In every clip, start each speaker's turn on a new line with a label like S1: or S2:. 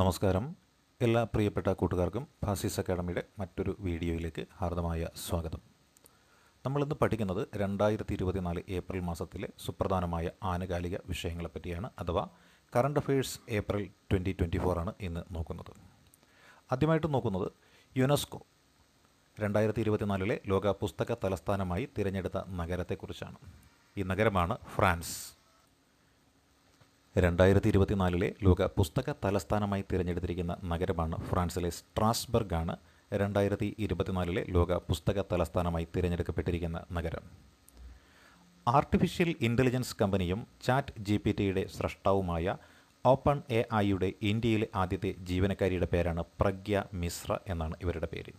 S1: നമസ്കാരം എല്ലാ പ്രിയപ്പെട്ട കൂട്ടുകാർക്കും ഫാസിസ് അക്കാഡമിയുടെ മറ്റൊരു വീഡിയോയിലേക്ക് ഹാർദമായ സ്വാഗതം നമ്മളിന്ന് പഠിക്കുന്നത് രണ്ടായിരത്തി ഇരുപത്തിനാല് ഏപ്രിൽ മാസത്തിലെ സുപ്രധാനമായ ആനുകാലിക വിഷയങ്ങളെ പറ്റിയാണ് അഥവാ current affairs April twenty twenty ഫോറാണ് ഇന്ന് നോക്കുന്നത് ആദ്യമായിട്ട് നോക്കുന്നത് യുനെസ്കോ രണ്ടായിരത്തി ഇരുപത്തിനാലിലെ ലോക പുസ്തക തലസ്ഥാനമായി തിരഞ്ഞെടുത്ത നഗരത്തെക്കുറിച്ചാണ് ഈ നഗരമാണ് ഫ്രാൻസ് രണ്ടായിരത്തി ഇരുപത്തിനാലിലെ ലോക പുസ്തക തലസ്ഥാനമായി തിരഞ്ഞെടുത്തിരിക്കുന്ന നഗരമാണ് ഫ്രാൻസിലെ സ്ട്രാസ്ബർഗ് ആണ് രണ്ടായിരത്തി ഇരുപത്തിനാലിലെ ലോക പുസ്തക തലസ്ഥാനമായി തിരഞ്ഞെടുക്കപ്പെട്ടിരിക്കുന്ന നഗരം ആർട്ടിഫിഷ്യൽ ഇൻ്റലിജൻസ് കമ്പനിയും ചാറ്റ് ജി പി ടിയുടെ സ്രഷ്ടാവുമായ ഓപ്പൺ എ ഐയുടെ ഇന്ത്യയിലെ ആദ്യത്തെ ജീവനക്കാരിയുടെ പേരാണ് പ്രഗ്യ മിശ്ര എന്നാണ് ഇവരുടെ പേര്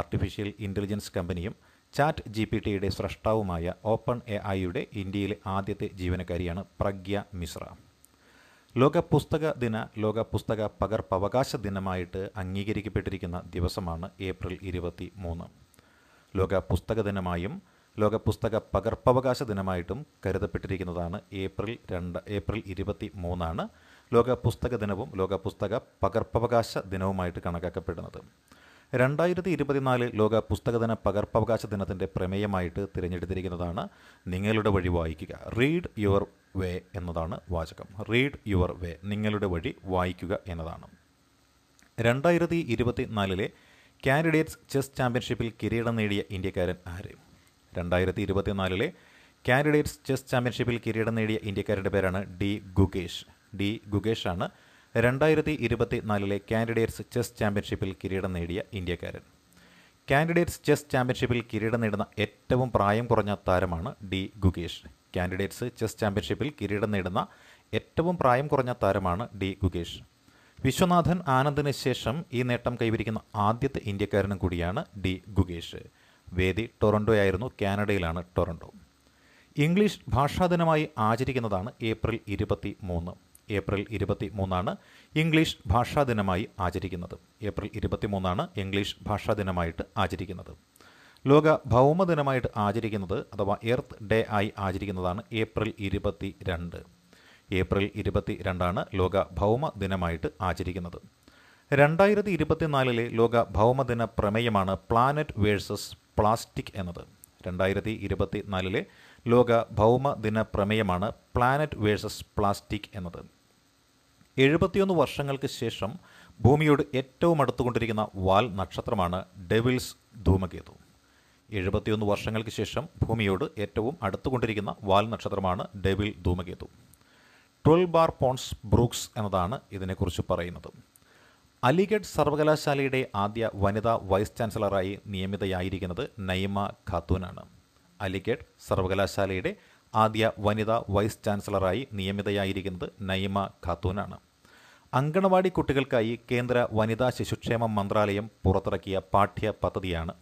S1: ആർട്ടിഫിഷ്യൽ ഇൻ്റലിജൻസ് കമ്പനിയും ചാറ്റ് ജി പി ടിയുടെ സ്രഷ്ടാവുമായ ഓപ്പൺ എ ഐയുടെ ഇന്ത്യയിലെ ആദ്യത്തെ ജീവനക്കാരിയാണ് പ്രഗ്യ മിശ്ര ലോക പുസ്തക ദിന ലോക പുസ്തക പകർപ്പവകാശ ദിനമായിട്ട് അംഗീകരിക്കപ്പെട്ടിരിക്കുന്ന ദിവസമാണ് ഏപ്രിൽ ഇരുപത്തി മൂന്ന് ലോക പുസ്തക ദിനമായും ലോക പുസ്തക പകർപ്പവകാശ ദിനമായിട്ടും കരുതപ്പെട്ടിരിക്കുന്നതാണ് ഏപ്രിൽ രണ്ട് ഏപ്രിൽ ഇരുപത്തി മൂന്നാണ് ലോക പുസ്തക ദിനവും ലോക പുസ്തക പകർപ്പവകാശ ദിനവുമായിട്ട് കണക്കാക്കപ്പെടുന്നത് രണ്ടായിരത്തി ഇരുപത്തിനാല് ലോക പുസ്തകദിന പകർപ്പവകാശ ദിനത്തിൻ്റെ പ്രമേയമായിട്ട് തിരഞ്ഞെടുത്തിരിക്കുന്നതാണ് നിങ്ങളുടെ വഴി വായിക്കുക റീഡ് യുവർ വേ എന്നതാണ് വാചകം റീഡ് യുവർ വേ നിങ്ങളുടെ വഴി വായിക്കുക എന്നതാണ് രണ്ടായിരത്തി ഇരുപത്തി നാലിലെ കാൻഡിഡേറ്റ്സ് ചെസ് ചാമ്പ്യൻഷിപ്പിൽ കിരീടം നേടിയ ഇന്ത്യക്കാരൻ ആര് രണ്ടായിരത്തി നാലിലെ കാൻഡിഡേറ്റ്സ് ചെസ് ചാമ്പ്യൻഷിപ്പിൽ കിരീടം നേടിയ ഇന്ത്യക്കാരുടെ പേരാണ് ഡി ഗുകേഷ് ഡി ഗുകേഷാണ് ആണ് രണ്ടായിരത്തി നാലിലെ കാൻഡിഡേറ്റ്സ് ചെസ് ചാമ്പ്യൻഷിപ്പിൽ കിരീടം നേടിയ ഇന്ത്യക്കാരൻ കാൻഡിഡേറ്റ്സ് ചെസ് ചാമ്പ്യൻഷിപ്പിൽ കിരീടം നേടുന്ന ഏറ്റവും പ്രായം കുറഞ്ഞ താരമാണ് ഡി ഗുകേഷ് കാൻഡിഡേറ്റ്സ് ചെസ് ചാമ്പ്യൻഷിപ്പിൽ കിരീടം നേടുന്ന ഏറ്റവും പ്രായം കുറഞ്ഞ താരമാണ് ഡി ഗുകേഷ് വിശ്വനാഥൻ ആനന്ദിന് ശേഷം ഈ നേട്ടം കൈവരിക്കുന്ന ആദ്യത്തെ ഇന്ത്യക്കാരനും കൂടിയാണ് ഡി ഗുകേഷ് വേദി ആയിരുന്നു കാനഡയിലാണ് ടൊറൻഡോ ഇംഗ്ലീഷ് ഭാഷാദിനമായി ആചരിക്കുന്നതാണ് ഏപ്രിൽ ഇരുപത്തി മൂന്ന് ഏപ്രിൽ ഇരുപത്തി മൂന്നാണ് ഇംഗ്ലീഷ് ഭാഷാ ദിനമായി ആചരിക്കുന്നത് ഏപ്രിൽ ഇരുപത്തി മൂന്നാണ് ഇംഗ്ലീഷ് ഭാഷാ ദിനമായിട്ട് ആചരിക്കുന്നത് ലോക ഭൗമ ദിനമായിട്ട് ആചരിക്കുന്നത് അഥവാ എർത്ത് ഡേ ആയി ആചരിക്കുന്നതാണ് ഏപ്രിൽ ഇരുപത്തി രണ്ട് ഏപ്രിൽ ഇരുപത്തി രണ്ടാണ് ലോക ഭൗമ ദിനമായിട്ട് ആചരിക്കുന്നത് രണ്ടായിരത്തി ഇരുപത്തിനാലിലെ ലോക ഭൗമദിന പ്രമേയമാണ് പ്ലാനറ്റ് വേഴ്സസ് പ്ലാസ്റ്റിക് എന്നത് രണ്ടായിരത്തി ഇരുപത്തി നാലിലെ ലോക ഭൗമദിന പ്രമേയമാണ് പ്ലാനറ്റ് വേഴ്സസ് പ്ലാസ്റ്റിക് എന്നത് എഴുപത്തിയൊന്ന് വർഷങ്ങൾക്ക് ശേഷം ഭൂമിയോട് ഏറ്റവും അടുത്തുകൊണ്ടിരിക്കുന്ന വാൽ നക്ഷത്രമാണ് ഡെവിൽസ് ധൂമകേതു എഴുപത്തിയൊന്ന് വർഷങ്ങൾക്ക് ശേഷം ഭൂമിയോട് ഏറ്റവും അടുത്തുകൊണ്ടിരിക്കുന്ന വാൽ നക്ഷത്രമാണ് ഡെവിൽ ധൂമകേതു ട്വൽ ബാർ പോൺസ് ബ്രൂക്സ് എന്നതാണ് ഇതിനെക്കുറിച്ച് പറയുന്നത് അലിഗഡ് സർവകലാശാലയുടെ ആദ്യ വനിതാ വൈസ് ചാൻസലറായി നിയമിതയായിരിക്കുന്നത് നൈമ ഖാത്തൂനാണ് അലിഗഡ് സർവകലാശാലയുടെ ആദ്യ വനിതാ വൈസ് ചാൻസലറായി നിയമിതയായിരിക്കുന്നത് നൈമ ഖാത്തൂനാണ് അങ്കണവാടി കുട്ടികൾക്കായി കേന്ദ്ര വനിതാ ശിശുക്ഷേമ മന്ത്രാലയം പുറത്തിറക്കിയ പാഠ്യ പദ്ധതിയാണ്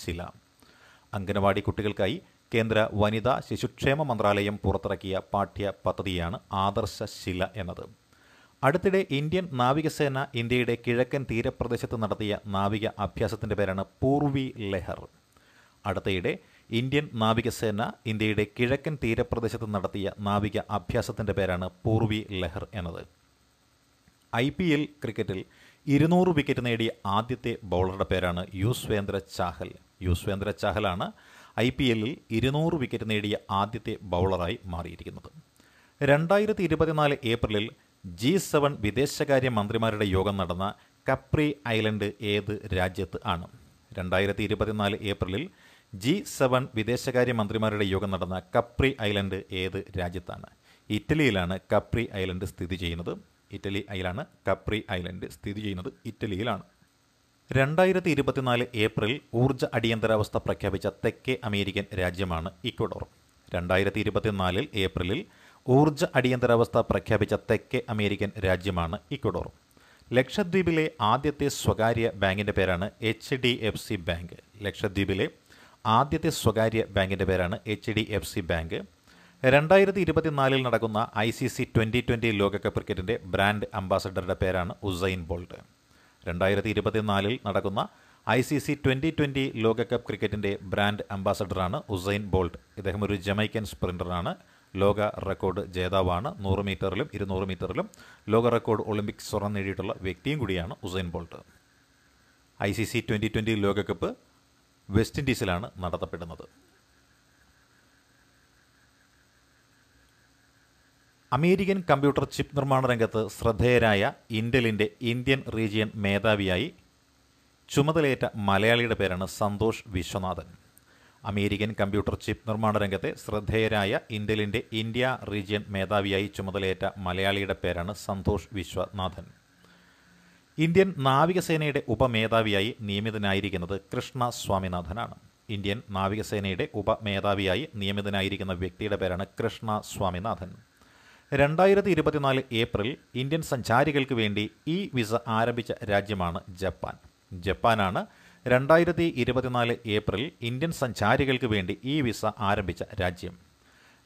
S1: ശില അങ്കണവാടി കുട്ടികൾക്കായി കേന്ദ്ര വനിതാ ശിശുക്ഷേമ മന്ത്രാലയം പുറത്തിറക്കിയ പാഠ്യ പദ്ധതിയാണ് ശില എന്നത് അടുത്തിടെ ഇന്ത്യൻ നാവികസേന ഇന്ത്യയുടെ കിഴക്കൻ തീരപ്രദേശത്ത് നടത്തിയ നാവിക അഭ്യാസത്തിൻ്റെ പേരാണ് പൂർവി ലെഹർ അടുത്തയിടെ ഇന്ത്യൻ നാവികസേന ഇന്ത്യയുടെ കിഴക്കൻ തീരപ്രദേശത്ത് നടത്തിയ നാവിക അഭ്യാസത്തിൻ്റെ പേരാണ് പൂർവി ലഹർ എന്നത് ഐ പി എൽ ക്രിക്കറ്റിൽ ഇരുന്നൂറ് വിക്കറ്റ് നേടിയ ആദ്യത്തെ ബൗളറുടെ പേരാണ് യുസ്വേന്ദ്ര ചാഹൽ യുസ്വേന്ദ്ര ചാഹലാണ് ഐ പി എല്ലിൽ ഇരുന്നൂറ് വിക്കറ്റ് നേടിയ ആദ്യത്തെ ബൗളറായി മാറിയിരിക്കുന്നത് രണ്ടായിരത്തി ഇരുപത്തിനാല് ഏപ്രിലിൽ ജി സെവൻ വിദേശകാര്യ മന്ത്രിമാരുടെ യോഗം നടന്ന കപ്രി ഐലൻഡ് ഏത് രാജ്യത്ത് ആണ് രണ്ടായിരത്തി ഇരുപത്തിനാല് ഏപ്രിലിൽ ജി സെവൻ വിദേശകാര്യമന്ത്രിമാരുടെ യോഗം നടന്ന കപ്രി ഐലൻഡ് ഏത് രാജ്യത്താണ് ഇറ്റലിയിലാണ് കപ്രി ഐലൻഡ് സ്ഥിതി ചെയ്യുന്നത് ഇറ്റലി ഐലാണ് കപ്രി ഐലൻഡ് സ്ഥിതി ചെയ്യുന്നത് ഇറ്റലിയിലാണ് രണ്ടായിരത്തി ഇരുപത്തിനാല് ഏപ്രിൽ ഊർജ്ജ അടിയന്തരാവസ്ഥ പ്രഖ്യാപിച്ച തെക്കേ അമേരിക്കൻ രാജ്യമാണ് ഇക്വഡോർ രണ്ടായിരത്തി ഇരുപത്തിനാലിൽ ഏപ്രിലിൽ ഊർജ്ജ അടിയന്തരാവസ്ഥ പ്രഖ്യാപിച്ച തെക്കേ അമേരിക്കൻ രാജ്യമാണ് ഇക്വഡോർ ലക്ഷദ്വീപിലെ ആദ്യത്തെ സ്വകാര്യ ബാങ്കിൻ്റെ പേരാണ് H D F C bank ലക്ഷദ്വീപിലെ ആദ്യത്തെ സ്വകാര്യ ബാങ്കിൻ്റെ പേരാണ് H D F C bank രണ്ടായിരത്തി ഇരുപത്തിനാലിൽ നടക്കുന്ന I C C twenty twenty ലോകകപ്പ് ക്രിക്കറ്റിൻ്റെ ബ്രാൻഡ് അംബാസഡറുടെ പേരാണ് ഉസൈൻ ബോൾട്ട് രണ്ടായിരത്തി ഇരുപത്തിനാലിൽ നടക്കുന്ന I C C twenty twenty ലോകകപ്പ് ക്രിക്കറ്റിൻ്റെ ബ്രാൻഡ് അംബാസഡറാണ് ഉസൈൻ ബോൾട്ട് ഇദ്ദേഹം ഒരു ജമൈക്കൻ സ്പ്രിൻ്ററാണ് ലോക റെക്കോർഡ് ജേതാവാണ് നൂറ് മീറ്ററിലും ഇരുന്നൂറ് മീറ്ററിലും ലോക റെക്കോർഡ് ഒളിമ്പിക്സ് സ്വർണം നേടിയിട്ടുള്ള വ്യക്തിയും കൂടിയാണ് Usain Bolt I C C twenty twenty ലോകകപ്പ് വെസ്റ്റ് ഇൻഡീസിലാണ് നടത്തപ്പെടുന്നത് അമേരിക്കൻ കമ്പ്യൂട്ടർ ചിപ്പ് നിർമ്മാണ രംഗത്ത് ശ്രദ്ധേയരായ ഇൻഡലിൻ്റെ ഇന്ത്യൻ റീജിയൻ മേധാവിയായി ചുമതലയേറ്റ മലയാളിയുടെ പേരാണ് Santhosh Viswanathan American computer chip നിർമ്മാണ രംഗത്തെ ശ്രദ്ധേയരായ ഇൻഡലിൻ്റെ ഇന്ത്യ റീജിയൻ മേധാവിയായി ചുമതലയേറ്റ മലയാളിയുടെ പേരാണ് സന്തോഷ് വിശ്വനാഥൻ ഇന്ത്യൻ നാവികസേനയുടെ ഉപമേധാവിയായി നിയമിതനായിരിക്കുന്നത് കൃഷ്ണ സ്വാമിനാഥനാണ് ഇന്ത്യൻ നാവികസേനയുടെ ഉപമേധാവിയായി നിയമിതനായിരിക്കുന്ന വ്യക്തിയുടെ പേരാണ് കൃഷ്ണ സ്വാമിനാഥൻ രണ്ടായിരത്തി ഇരുപത്തിനാല് ഏപ്രിൽ ഇന്ത്യൻ സഞ്ചാരികൾക്ക് വേണ്ടി ഇ വിസ ആരംഭിച്ച രാജ്യമാണ് ജപ്പാൻ ജപ്പാനാണ് രണ്ടായിരത്തി ഇരുപത്തിനാല് ഏപ്രിൽ ഇന്ത്യൻ സഞ്ചാരികൾക്ക് വേണ്ടി ഇ വിസ ആരംഭിച്ച രാജ്യം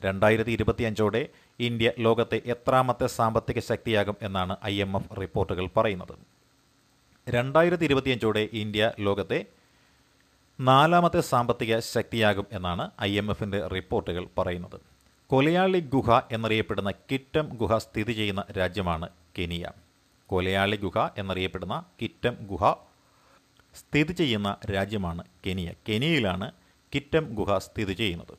S1: രണ്ടായിരത്തി ഇരുപത്തിയഞ്ചോടെ ഇന്ത്യ ലോകത്തെ എത്രാമത്തെ സാമ്പത്തിക ശക്തിയാകും എന്നാണ് ഐ റിപ്പോർട്ടുകൾ പറയുന്നത് രണ്ടായിരത്തി ഇരുപത്തിയഞ്ചോടെ ഇന്ത്യ ലോകത്തെ നാലാമത്തെ സാമ്പത്തിക ശക്തിയാകും എന്നാണ് ഐ എം എഫിൻ്റെ റിപ്പോർട്ടുകൾ പറയുന്നത് കൊലയാളി ഗുഹ എന്നറിയപ്പെടുന്ന കിറ്റം ഗുഹ സ്ഥിതി ചെയ്യുന്ന രാജ്യമാണ് കെനിയ കൊലയാളി ഗുഹ എന്നറിയപ്പെടുന്ന കിറ്റം ഗുഹ സ്ഥിതി ചെയ്യുന്ന രാജ്യമാണ് കെനിയ കെനിയയിലാണ് കിറ്റം ഗുഹ സ്ഥിതി ചെയ്യുന്നത്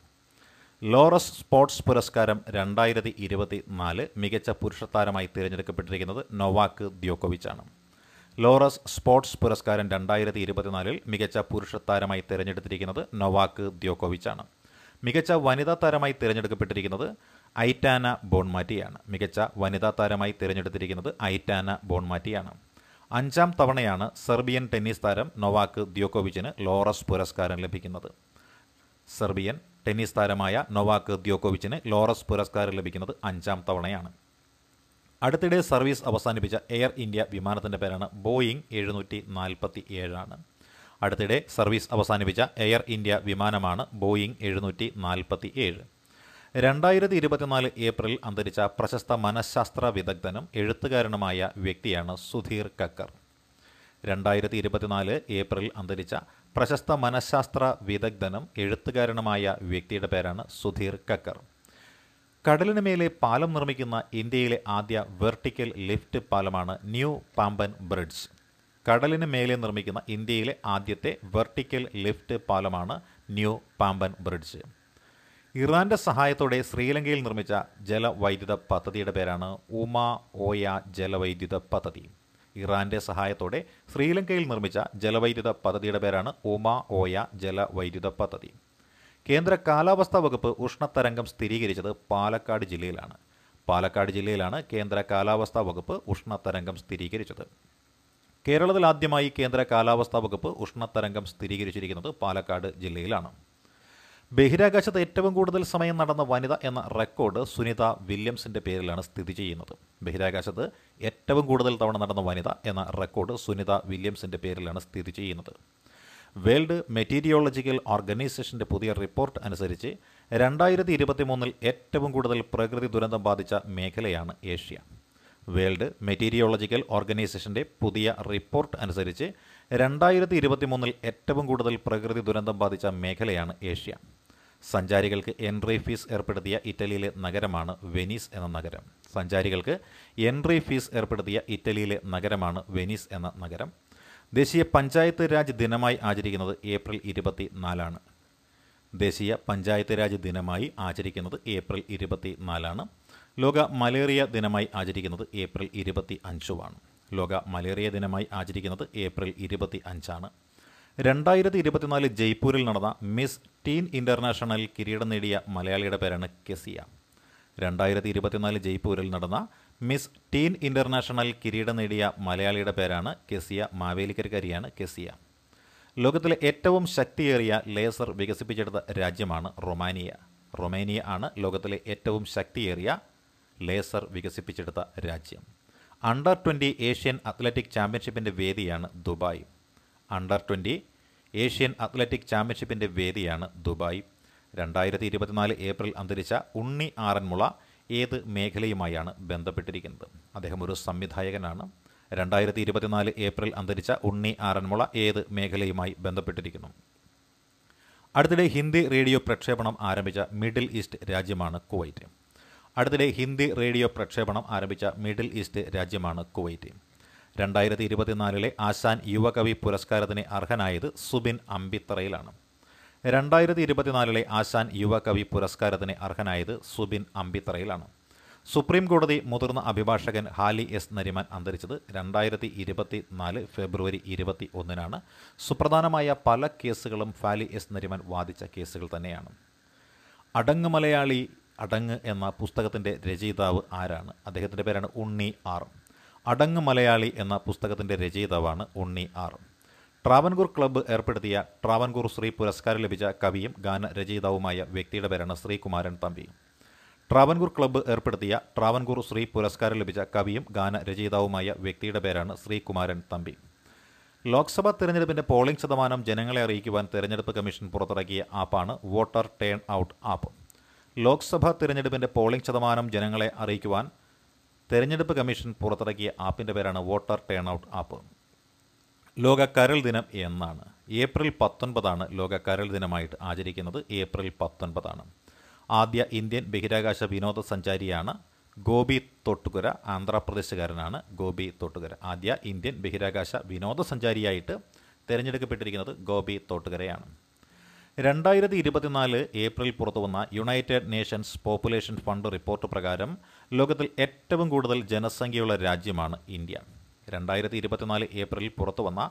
S1: ലോറസ് സ്പോർട്സ് പുരസ്കാരം രണ്ടായിരത്തി ഇരുപത്തി നാല് മികച്ച പുരുഷ താരമായി തിരഞ്ഞെടുക്കപ്പെട്ടിരിക്കുന്നത് നൊവാക്ക് ദ്യോക്കോവിച്ചാണ് ലോറസ് സ്പോർട്സ് പുരസ്കാരം രണ്ടായിരത്തി ഇരുപത്തിനാലിൽ മികച്ച പുരുഷ താരമായി തിരഞ്ഞെടുത്തിരിക്കുന്നത് നൊവാക്ക് ദ്യോക്കോവിച്ചാണ് മികച്ച വനിതാ താരമായി തിരഞ്ഞെടുക്കപ്പെട്ടിരിക്കുന്നത് ഐറ്റാന ബോൺമാറ്റിയാണ് മികച്ച വനിതാ താരമായി തിരഞ്ഞെടുത്തിരിക്കുന്നത് ഐറ്റാന ബോൺമാറ്റിയാണ് അഞ്ചാം തവണയാണ് സെർബിയൻ ടെന്നീസ് താരം നൊവാക്ക് ദ്യോക്കോവിച്ചിന് ലോറസ് പുരസ്കാരം ലഭിക്കുന്നത് സെർബിയൻ ടെന്നീസ് താരമായ നൊവാക്ക് ദ്യോക്കോവിച്ചിന് ലോറസ് പുരസ്കാരം ലഭിക്കുന്നത് അഞ്ചാം തവണയാണ് അടുത്തിടെ സർവീസ് അവസാനിപ്പിച്ച എയർ ഇന്ത്യ വിമാനത്തിൻ്റെ പേരാണ് ബോയിങ് എഴുന്നൂറ്റി നാൽപ്പത്തി ഏഴാണ് അടുത്തിടെ സർവീസ് അവസാനിപ്പിച്ച എയർ ഇന്ത്യ വിമാനമാണ് ബോയിങ് എഴുന്നൂറ്റി നാൽപ്പത്തി ഏഴ് രണ്ടായിരത്തി ഇരുപത്തിനാല് ഏപ്രിൽ അന്തരിച്ച പ്രശസ്ത മനഃശാസ്ത്ര വിദഗ്ധനും എഴുത്തുകാരനുമായ വ്യക്തിയാണ് സുധീർ കക്കർ രണ്ടായിരത്തി ഇരുപത്തിനാല് ഏപ്രിൽ അന്തരിച്ച പ്രശസ്ത മനഃശാസ്ത്ര വിദഗ്ധനും എഴുത്തുകാരനുമായ വ്യക്തിയുടെ പേരാണ് സുധീർ കക്കർ കടലിന് മേലെ പാലം നിർമ്മിക്കുന്ന ഇന്ത്യയിലെ ആദ്യ വെർട്ടിക്കൽ ലിഫ്റ്റ് പാലമാണ് ന്യൂ പാമ്പൻ ബ്രിഡ്ജ് കടലിന് മേലെ നിർമ്മിക്കുന്ന ഇന്ത്യയിലെ ആദ്യത്തെ വെർട്ടിക്കൽ ലിഫ്റ്റ് പാലമാണ് ന്യൂ പാമ്പൻ ബ്രിഡ്ജ് ഇറാന്റെ സഹായത്തോടെ ശ്രീലങ്കയിൽ നിർമ്മിച്ച ജലവൈദ്യുത പദ്ധതിയുടെ പേരാണ് ഉമ ഓയ ജലവൈദ്യുത പദ്ധതി ഇറാന്റെ സഹായത്തോടെ ശ്രീലങ്കയിൽ നിർമ്മിച്ച ജലവൈദ്യുത പദ്ധതിയുടെ പേരാണ് ഉമ ഓയ ജലവൈദ്യുത പദ്ധതി കേന്ദ്ര കാലാവസ്ഥാ വകുപ്പ് ഉഷ്ണതരംഗം സ്ഥിരീകരിച്ചത് പാലക്കാട് ജില്ലയിലാണ് പാലക്കാട് ജില്ലയിലാണ് കേന്ദ്ര കാലാവസ്ഥാ വകുപ്പ് ഉഷ്ണതരംഗം സ്ഥിരീകരിച്ചത് കേരളത്തിൽ ആദ്യമായി കേന്ദ്ര കാലാവസ്ഥാ വകുപ്പ് ഉഷ്ണതരംഗം സ്ഥിരീകരിച്ചിരിക്കുന്നത് പാലക്കാട് ജില്ലയിലാണ് ബഹിരാകാശത്ത് ഏറ്റവും കൂടുതൽ സമയം നടന്ന വനിത എന്ന റെക്കോർഡ് സുനിത വില്യംസിൻ്റെ പേരിലാണ് സ്ഥിതി ചെയ്യുന്നത് ബഹിരാകാശത്ത് ഏറ്റവും കൂടുതൽ തവണ നടന്ന വനിത എന്ന റെക്കോർഡ് സുനിത വില്യംസിൻ്റെ പേരിലാണ് സ്ഥിതി ചെയ്യുന്നത് വേൾഡ് മെറ്റീരിയോളജിക്കൽ ഓർഗനൈസേഷൻ്റെ പുതിയ റിപ്പോർട്ട് അനുസരിച്ച് രണ്ടായിരത്തി ഇരുപത്തി മൂന്നിൽ ഏറ്റവും കൂടുതൽ പ്രകൃതി ദുരന്തം ബാധിച്ച മേഖലയാണ് ഏഷ്യ വേൾഡ് മെറ്റീരിയോളജിക്കൽ ഓർഗനൈസേഷൻ്റെ പുതിയ റിപ്പോർട്ട് അനുസരിച്ച് രണ്ടായിരത്തി ഇരുപത്തി മൂന്നിൽ ഏറ്റവും കൂടുതൽ പ്രകൃതി ദുരന്തം ബാധിച്ച മേഖലയാണ് ഏഷ്യ സഞ്ചാരികൾക്ക് എൻട്രി ഫീസ് ഏർപ്പെടുത്തിയ ഇറ്റലിയിലെ നഗരമാണ് വെനീസ് എന്ന നഗരം സഞ്ചാരികൾക്ക് എൻട്രി ഫീസ് ഏർപ്പെടുത്തിയ ഇറ്റലിയിലെ നഗരമാണ് വെനീസ് എന്ന നഗരം ദേശീയ പഞ്ചായത്ത് രാജ് ദിനമായി ആചരിക്കുന്നത് ഏപ്രിൽ ഇരുപത്തി നാലാണ് ദേശീയ പഞ്ചായത്ത് രാജ് ദിനമായി ആചരിക്കുന്നത് ഏപ്രിൽ ഇരുപത്തി നാലാണ് ലോക മലേറിയ ദിനമായി ആചരിക്കുന്നത് ഏപ്രിൽ ഇരുപത്തി അഞ്ചുമാണ് ലോക മലേറിയ ദിനമായി ആചരിക്കുന്നത് ഏപ്രിൽ ഇരുപത്തി അഞ്ചാണ് രണ്ടായിരത്തി ഇരുപത്തിനാല് ജയ്പൂരിൽ നടന്ന മിസ് ടീൻ ഇൻ്റർനാഷണൽ കിരീടം നേടിയ മലയാളിയുടെ പേരാണ് കെസിയ രണ്ടായിരത്തി ഇരുപത്തിനാല് ജയ്പൂരിൽ നടന്ന മിസ് ടീൻ ഇൻ്റർനാഷണൽ കിരീടം നേടിയ മലയാളിയുടെ പേരാണ് കെസിയ മാവേലിക്കരക്കാരിയാണ് കെസിയ ലോകത്തിലെ ഏറ്റവും ശക്തിയേറിയ ലേസർ വികസിപ്പിച്ചെടുത്ത രാജ്യമാണ് റൊമാനിയ റൊമാനിയ ആണ് ലോകത്തിലെ ഏറ്റവും ശക്തിയേറിയ ലേസർ വികസിപ്പിച്ചെടുത്ത രാജ്യം അണ്ടർ ട്വൻ്റി ഏഷ്യൻ അത്ലറ്റിക് ചാമ്പ്യൻഷിപ്പിൻ്റെ വേദിയാണ് Dubai under twenty Asian athletic ചാമ്പ്യൻഷിപ്പിൻ്റെ വേദിയാണ് ദുബായ് രണ്ടായിരത്തി ഇരുപത്തിനാല് ഏപ്രിൽ അന്തരിച്ച ഉണ്ണി ആറന്മുള ഏത് മേഖലയുമായാണ് ബന്ധപ്പെട്ടിരിക്കുന്നത് അദ്ദേഹം ഒരു സംവിധായകനാണ് രണ്ടായിരത്തി ഇരുപത്തിനാല് ഏപ്രിൽ അന്തരിച്ച ഉണ്ണി ആറന്മുള ഏത് മേഖലയുമായി ബന്ധപ്പെട്ടിരിക്കുന്നു അടുത്തിടെ ഹിന്ദി റേഡിയോ പ്രക്ഷേപണം ആരംഭിച്ച മിഡിൽ ഈസ്റ്റ് രാജ്യമാണ് കുവൈറ്റ് അടുത്തിടെ ഹിന്ദി റേഡിയോ പ്രക്ഷേപണം ആരംഭിച്ച മിഡിൽ ഈസ്റ്റ് രാജ്യമാണ് കുവൈറ്റ് രണ്ടായിരത്തി ഇരുപത്തിനാലിലെ ആശാൻ യുവകവി പുരസ്കാരത്തിന് അർഹനായത് സുബിൻ അമ്പിത്തറയിലാണ് രണ്ടായിരത്തി ഇരുപത്തിനാലിലെ ആശാൻ യുവകവി പുരസ്കാരത്തിന് അർഹനായത് സുബിൻ അംബിത്രയിലാണ് സുപ്രീം കോടതി മുതിർന്ന അഭിഭാഷകൻ ഹാലി എസ് നരിമാൻ അന്തരിച്ചത് രണ്ടായിരത്തി ഇരുപത്തി നാല് ഫെബ്രുവരി ഇരുപത്തി ഒന്നിനാണ് സുപ്രധാനമായ പല കേസുകളും ഫാലി എസ് നരിമാൻ വാദിച്ച കേസുകൾ തന്നെയാണ് അടങ്ങ് മലയാളി അടങ്ങ് എന്ന പുസ്തകത്തിൻ്റെ രചയിതാവ് ആരാണ് അദ്ദേഹത്തിൻ്റെ പേരാണ് ഉണ്ണി ആർ അടങ്ങ് മലയാളി എന്ന പുസ്തകത്തിൻ്റെ രചയിതാവാണ് ഉണ്ണി ആർ ട്രാവൻകൂർ ക്ലബ്ബ് ഏർപ്പെടുത്തിയ ട്രാവൻകൂർ ശ്രീ പുരസ്കാരം ലഭിച്ച കവിയും ഗാനരചയിതാവുമായ വ്യക്തിയുടെ പേരാണ് ശ്രീകുമാരൻ തമ്പി ട്രാവൻകൂർ ക്ലബ്ബ് ഏർപ്പെടുത്തിയ ട്രാവൻകൂർ ശ്രീ പുരസ്കാരം ലഭിച്ച കവിയും ഗാനരചയിതാവുമായ വ്യക്തിയുടെ പേരാണ് ശ്രീകുമാരൻ തമ്പി ലോക്സഭാ തെരഞ്ഞെടുപ്പിന്റെ പോളിംഗ് ശതമാനം ജനങ്ങളെ അറിയിക്കുവാൻ തെരഞ്ഞെടുപ്പ് കമ്മീഷൻ പുറത്തിറക്കിയ ആപ്പാണ് voter turnout app Lok Sabha തെരഞ്ഞെടുപ്പിന്റെ പോളിംഗ് ശതമാനം ജനങ്ങളെ അറിയിക്കുവാൻ തെരഞ്ഞെടുപ്പ് കമ്മീഷൻ പുറത്തിറക്കിയ ആപ്പിന്റെ പേരാണ് വോട്ടർ ടേൺ ഔട്ട് ആപ്പ് ലോക കരൾ ദിനം എന്നാണ് ഏപ്രിൽ പത്തൊൻപതാണ് ലോക കരൾ ദിനമായിട്ട് ആചരിക്കുന്നത് ഏപ്രിൽ പത്തൊൻപതാണ് ആദ്യ ഇന്ത്യൻ ബഹിരാകാശ വിനോദസഞ്ചാരിയാണ് ഗോപി തൊട്ടുകര ആന്ധ്രാപ്രദേശുകാരനാണ് ഗോപി തൊട്ടുകര ആദ്യ ഇന്ത്യൻ ബഹിരാകാശ വിനോദസഞ്ചാരിയായിട്ട് തിരഞ്ഞെടുക്കപ്പെട്ടിരിക്കുന്നത് ഗോപി തൊട്ടുകരയാണ് രണ്ടായിരത്തി ഇരുപത്തിനാല് ഏപ്രിൽ പുറത്തുവന്ന United Nations population fund report പ്രകാരം ലോകത്തിൽ ഏറ്റവും കൂടുതൽ ജനസംഖ്യയുള്ള രാജ്യമാണ് ഇന്ത്യ രണ്ടായിരത്തി ഇരുപത്തിനാല് ഏപ്രിലിൽ പുറത്തുവന്ന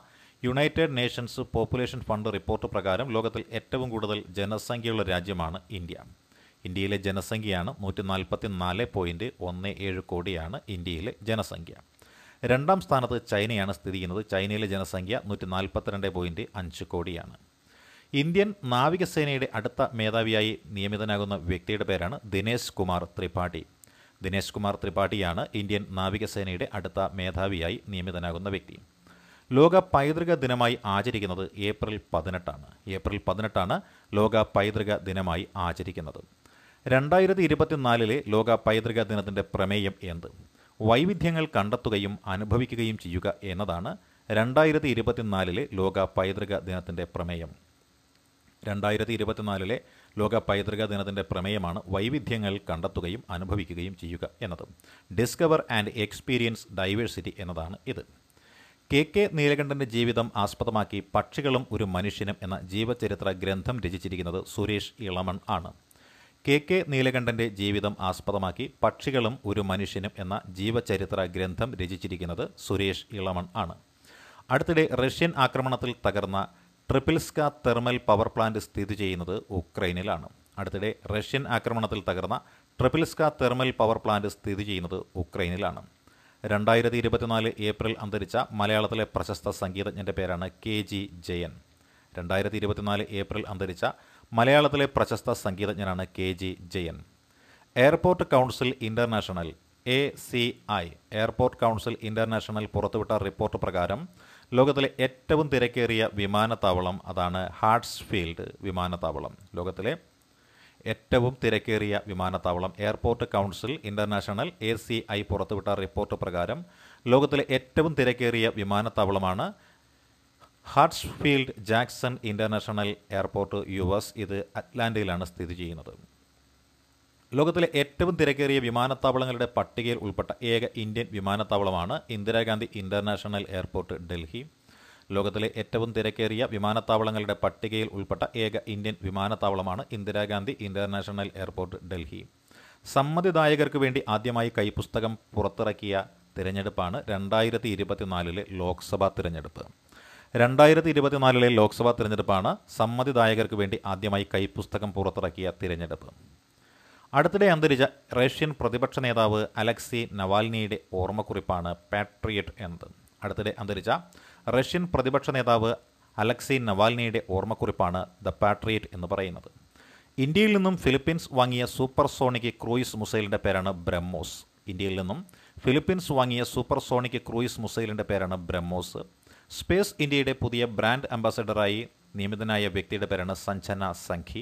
S1: United Nations population fund report പ്രകാരം ലോകത്തിൽ ഏറ്റവും കൂടുതൽ ജനസംഖ്യയുള്ള രാജ്യമാണ് ഇന്ത്യ ഇന്ത്യയിലെ ജനസംഖ്യയാണ് നൂറ്റി നാൽപ്പത്തി നാല് പോയിൻറ്റ് ഒന്ന് ഏഴ് കോടിയാണ് ഇന്ത്യയിലെ ജനസംഖ്യ രണ്ടാം സ്ഥാനത്ത് ചൈനയാണ് സ്ഥിതി ചെയ്യുന്നത് ചൈനയിലെ ജനസംഖ്യ നൂറ്റി നാൽപ്പത്തിരണ്ട് പോയിൻറ്റ് അഞ്ച് കോടിയാണ് ഇന്ത്യൻ നാവികസേനയുടെ അടുത്ത മേധാവിയായി നിയമിതനാകുന്ന വ്യക്തിയുടെ പേരാണ് ദിനേശ് കുമാർ ത്രിപാഠി ദിനേശ് കുമാർ ത്രിപാഠിയാണ് ഇന്ത്യൻ നാവികസേനയുടെ അടുത്ത മേധാവിയായി നിയമിതനാകുന്ന വ്യക്തി ലോക പൈതൃക ദിനമായി ആചരിക്കുന്നത് ഏപ്രിൽ പതിനെട്ടാണ് ഏപ്രിൽ പതിനെട്ടാണ് ലോക പൈതൃക ദിനമായി ആചരിക്കുന്നത് രണ്ടായിരത്തി ഇരുപത്തിനാലിലെ ലോക പൈതൃക ദിനത്തിൻ്റെ പ്രമേയം എന്ത് വൈവിധ്യങ്ങൾ കണ്ടെത്തുകയും അനുഭവിക്കുകയും ചെയ്യുക എന്നതാണ് രണ്ടായിരത്തി ഇരുപത്തിനാലിലെ ലോക പൈതൃക ദിനത്തിൻ്റെ പ്രമേയം രണ്ടായിരത്തി ഇരുപത്തിനാലിലെ ലോക പൈതൃക ദിനത്തിൻ്റെ പ്രമേയമാണ് വൈവിധ്യങ്ങൾ കണ്ടെത്തുകയും അനുഭവിക്കുകയും ചെയ്യുക എന്നത് ഡിസ്കവർ ആൻഡ് എക്സ്പീരിയൻസ് ഡൈവേഴ്സിറ്റി എന്നതാണ് ഇത് കെ കെ നീലകണ്ഠൻ്റെ ജീവിതം ആസ്പദമാക്കി പക്ഷികളും ഒരു മനുഷ്യനും എന്ന ജീവചരിത്ര ഗ്രന്ഥം രചിച്ചിരിക്കുന്നത് സുരേഷ് ഇളമൺ ആണ് കെ കെ നീലകണ്ഠൻ്റെ ജീവിതം ആസ്പദമാക്കി പക്ഷികളും ഒരു മനുഷ്യനും എന്ന ജീവചരിത്ര ഗ്രന്ഥം രചിച്ചിരിക്കുന്നത് സുരേഷ് ഇളമൺ ആണ് അടുത്തിടെ റഷ്യൻ ആക്രമണത്തിൽ തകർന്ന ട്രിപ്പിൾസ്ക തെർമൽ പവർ പ്ലാന്റ് സ്ഥിതി ചെയ്യുന്നത് ഉക്രൈനിലാണ് അടുത്തിടെ റഷ്യൻ ആക്രമണത്തിൽ തകർന്ന ട്രിപ്പിൾസ്ക തെർമൽ പവർ പ്ലാന്റ് സ്ഥിതി ചെയ്യുന്നത് ഉക്രൈനിലാണ് രണ്ടായിരത്തി ഇരുപത്തിനാല് ഏപ്രിൽ അന്തരിച്ച മലയാളത്തിലെ പ്രശസ്ത സംഗീതജ്ഞൻ്റെ പേരാണ് കെ ജി ജയൻ രണ്ടായിരത്തി ഇരുപത്തിനാല് ഏപ്രിൽ അന്തരിച്ച മലയാളത്തിലെ പ്രശസ്ത സംഗീതജ്ഞനാണ് K G Jayan airport council international A C I airport council international പുറത്തുവിട്ട റിപ്പോർട്ട് പ്രകാരം ലോകത്തിലെ ഏറ്റവും തിരക്കേറിയ വിമാനത്താവളം അതാണ് ഹാർട്സ്ഫീൽഡ് വിമാനത്താവളം ലോകത്തിലെ ഏറ്റവും തിരക്കേറിയ വിമാനത്താവളം airport council international A C I പുറത്തുവിട്ട റിപ്പോർട്ട് പ്രകാരം ലോകത്തിലെ ഏറ്റവും തിരക്കേറിയ വിമാനത്താവളമാണ് Hartsfield Jackson international airport U S ഇത് അറ്റ്ലാന്റയിലാണ് സ്ഥിതി ചെയ്യുന്നത് ലോകത്തിലെ ഏറ്റവും തിരക്കേറിയ വിമാനത്താവളങ്ങളുടെ പട്ടികയിൽ ഉൾപ്പെട്ട ഏക ഇന്ത്യൻ വിമാനത്താവളമാണ് ഇന്ദിരാഗാന്ധി ഇൻ്റർനാഷണൽ എയർപോർട്ട് ഡൽഹി ലോകത്തിലെ ഏറ്റവും തിരക്കേറിയ വിമാനത്താവളങ്ങളുടെ പട്ടികയിൽ ഉൾപ്പെട്ട ഏക ഇന്ത്യൻ വിമാനത്താവളമാണ് ഇന്ദിരാഗാന്ധി ഇൻ്റർനാഷണൽ എയർപോർട്ട് ഡൽഹി സമ്മതിദായകർക്ക് വേണ്ടി ആദ്യമായി കൈപുസ്തകം പുറത്തിറക്കിയ തിരഞ്ഞെടുപ്പാണ് രണ്ടായിരത്തി ഇരുപത്തിനാലിലെ ലോക്സഭാ തിരഞ്ഞെടുപ്പ് രണ്ടായിരത്തി ഇരുപത്തിനാലിലെ ലോക്സഭാ തിരഞ്ഞെടുപ്പാണ് സമ്മതിദായകർക്ക് വേണ്ടി ആദ്യമായി കൈപുസ്തകം പുറത്തിറക്കിയ തിരഞ്ഞെടുപ്പ് അടുത്തിടെ അന്തരിച്ച റഷ്യൻ പ്രതിപക്ഷ നേതാവ് അലക്സി നവാൽനിയുടെ ഓർമ്മക്കുറിപ്പാണ് പാട്രിയറ്റ് എന്നത് അടുത്തിടെ അന്തരിച്ച റഷ്യൻ പ്രതിപക്ഷ നേതാവ് അലക്സി നവാൽനിയുടെ ഓർമ്മക്കുറിപ്പാണ് ദ പാട്രിയറ്റ് എന്ന് പറയുന്നത് ഇന്ത്യയിൽ നിന്നും ഫിലിപ്പീൻസ് വാങ്ങിയ സൂപ്പർ സോണിക് ക്രൂയിസ് മിസൈലിൻ്റെ പേരാണ് ബ്രഹ്മോസ് ഇന്ത്യയിൽ നിന്നും ഫിലിപ്പീൻസ് വാങ്ങിയ സൂപ്പർ സോണിക് ക്രൂയിസ് മിസൈലിൻ്റെ പേരാണ് ബ്രഹ്മോസ് സ്പേസ് ഇന്ത്യയുടെ പുതിയ ബ്രാൻഡ് അംബാസഡറായി നിയമിതനായ വ്യക്തിയുടെ പേരാണ് സഞ്ജന സംഖി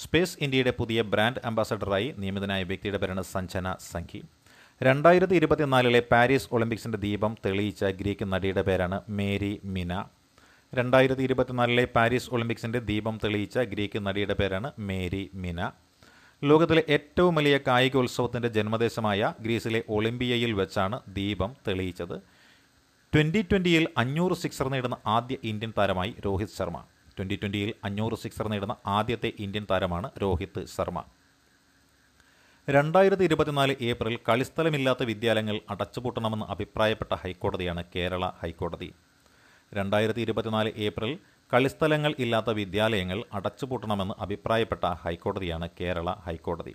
S1: സ്പേസ് ഇന്ത്യയുടെ പുതിയ ബ്രാൻഡ് അംബാസഡറായി നിയമിതനായ വ്യക്തിയുടെ പേരാണ് സഞ്ജന സംഖി രണ്ടായിരത്തി ഇരുപത്തിനാലിലെ പാരീസ് ഒളിമ്പിക്സിൻ്റെ ദീപം തെളിയിച്ച ഗ്രീക്ക് നടിയുടെ പേരാണ് മേരി മിന രണ്ടായിരത്തി ഇരുപത്തിനാലിലെ പാരീസ് ഒളിമ്പിക്സിൻ്റെ ദീപം തെളിയിച്ച ഗ്രീക്ക് നടിയുടെ പേരാണ് മേരി മിന ലോകത്തിലെ ഏറ്റവും വലിയ കായികോത്സവത്തിൻ്റെ ജന്മദേശമായ ഗ്രീസിലെ ഒളിമ്പിയയിൽ വെച്ചാണ് ദീപം തെളിയിച്ചത് ട്വൻ്റി ട്വൻ്റിയിൽ അഞ്ഞൂറ് സിക്സർ നേടുന്ന ആദ്യ ഇന്ത്യൻ താരമായി രോഹിത് ശർമ്മ ട്വൻ്റി ട്വൻ്റിയിൽ അഞ്ഞൂറ് സിക്സർ നേടുന്ന ആദ്യത്തെ ഇന്ത്യൻ താരമാണ് രോഹിത് ശർമ്മ രണ്ടായിരത്തി ഇരുപത്തിനാല് ഏപ്രിൽ കളിസ്ഥലമില്ലാത്ത വിദ്യാലയങ്ങൾ അടച്ചുപൂട്ടണമെന്ന് അഭിപ്രായപ്പെട്ട ഹൈക്കോടതിയാണ് കേരള ഹൈക്കോടതി രണ്ടായിരത്തി ഇരുപത്തിനാല് ഏപ്രിൽ കളിസ്ഥലങ്ങൾ ഇല്ലാത്ത വിദ്യാലയങ്ങൾ അടച്ചുപൂട്ടണമെന്ന് അഭിപ്രായപ്പെട്ട ഹൈക്കോടതിയാണ് കേരള ഹൈക്കോടതി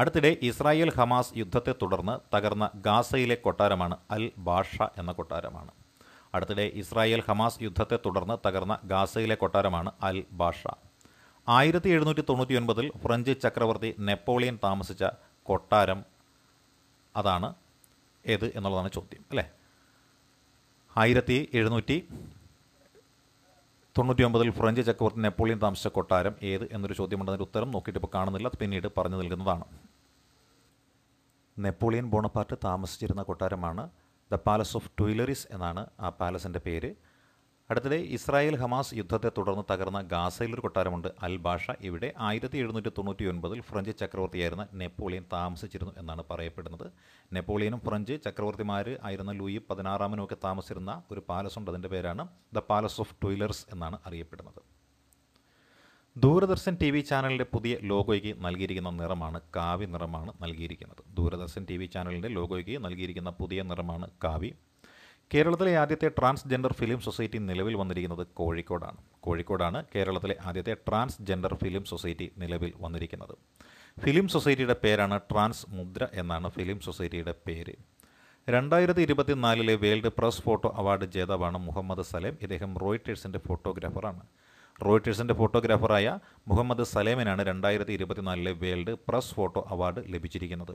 S1: അടുത്തിടെ ഇസ്രായേൽ ഹമാസ് യുദ്ധത്തെ തുടർന്ന് തകർന്ന ഗാസയിലെ കൊട്ടാരമാണ് അൽ ബാഷ എന്ന കൊട്ടാരമാണ് അടുത്തിടെ ഇസ്രായേൽ ഹമാസ് യുദ്ധത്തെ തുടർന്ന് തകർന്ന ഗാസയിലെ കൊട്ടാരമാണ് അൽ ബാഷ ആയിരത്തി എഴുന്നൂറ്റി ഒൻപതിൽ ഫ്രഞ്ച് ചക്രവർത്തി നെപ്പോളിയൻ താമസിച്ച കൊട്ടാരം അതാണ് ഏത് എന്നുള്ളതാണ് ചോദ്യം അല്ലേ ആയിരത്തി എഴുന്നൂറ്റി ഒമ്പതിൽ ഫ്രഞ്ച് ചക്രവർത്തി നെപ്പോളിയൻ താമസിച്ച കൊട്ടാരം ഏത് എന്നൊരു ചോദ്യമുണ്ടെന്നതിൻ്റെ ഉത്തരം നോക്കിയിട്ട് ഇപ്പോൾ കാണുന്നില്ല പിന്നീട് പറഞ്ഞു നൽകുന്നതാണ് നെപ്പോളിയൻ ബോണപ്പാർട്ട് താമസിച്ചിരുന്ന കൊട്ടാരമാണ് ദ പാലസ് ഓഫ് ട്വിലറിസ് എന്നാണ് ആ പാലസിൻ്റെ പേര് അടുത്തത് ഇസ്രായേൽ ഹമാസ് യുദ്ധത്തെ തുടർന്ന് തകർന്ന ഗാസയിൽ ഒരു കൊട്ടാരമുണ്ട് അൽ ബാഷ ഇവിടെ ആയിരത്തി എഴുന്നൂറ്റി തൊണ്ണൂറ്റി ഒൻപതിൽ ഫ്രഞ്ച് ചക്രവർത്തിയായിരുന്ന നെപ്പോളിയൻ താമസിച്ചിരുന്നു എന്നാണ് പറയപ്പെടുന്നത് നെപ്പോളിയനും ഫ്രഞ്ച് ചക്രവർത്തിമാർ ആയിരുന്ന ലൂയി പതിനാറാമനും ഒക്കെ താമസിച്ചിരുന്ന ഒരു പാലസ് ഉണ്ട് അതിൻ്റെ പേരാണ് ദ പാലസ് ഓഫ് ട്വിലർസ് എന്നാണ് അറിയപ്പെടുന്നത് ദൂരദർശൻ ടി വി ചാനലിൻ്റെ പുതിയ ലോഗോയ്ക്ക് നൽകിയിരിക്കുന്ന നിറമാണ് കാവി നിറമാണ് നൽകിയിരിക്കുന്നത് ദൂരദർശൻ ടി വി ചാനലിൻ്റെ ലോഗോയ്ക്ക് നൽകിയിരിക്കുന്ന പുതിയ നിറമാണ് കാവി കേരളത്തിലെ ആദ്യത്തെ ട്രാൻസ്ജെൻഡർ ഫിലിം സൊസൈറ്റി നിലവിൽ വന്നിരിക്കുന്നത് കോഴിക്കോടാണ് കോഴിക്കോടാണ് കേരളത്തിലെ ആദ്യത്തെ ട്രാൻസ്ജെൻഡർ ഫിലിം സൊസൈറ്റി നിലവിൽ വന്നിരിക്കുന്നത് ഫിലിം സൊസൈറ്റിയുടെ പേരാണ് ട്രാൻസ് മുദ്ര എന്നാണ് ഫിലിം സൊസൈറ്റിയുടെ പേര് രണ്ടായിരത്തി ഇരുപത്തിനാലിലെ വേൾഡ് പ്രസ് ഫോട്ടോ അവാർഡ് ജേതാവാണ് മുഹമ്മദ് സലേം ഇദ്ദേഹം റോയിട്ടേഴ്സിൻ്റെ ഫോട്ടോഗ്രാഫറാണ് റോയിട്ടേഴ്സിൻ്റെ ഫോട്ടോഗ്രാഫറായ മുഹമ്മദ് സലേമിനാണ് രണ്ടായിരത്തി ഇരുപത്തിനാലിലെ വേൾഡ് പ്രസ് ഫോട്ടോ അവാർഡ് ലഭിച്ചിരിക്കുന്നത്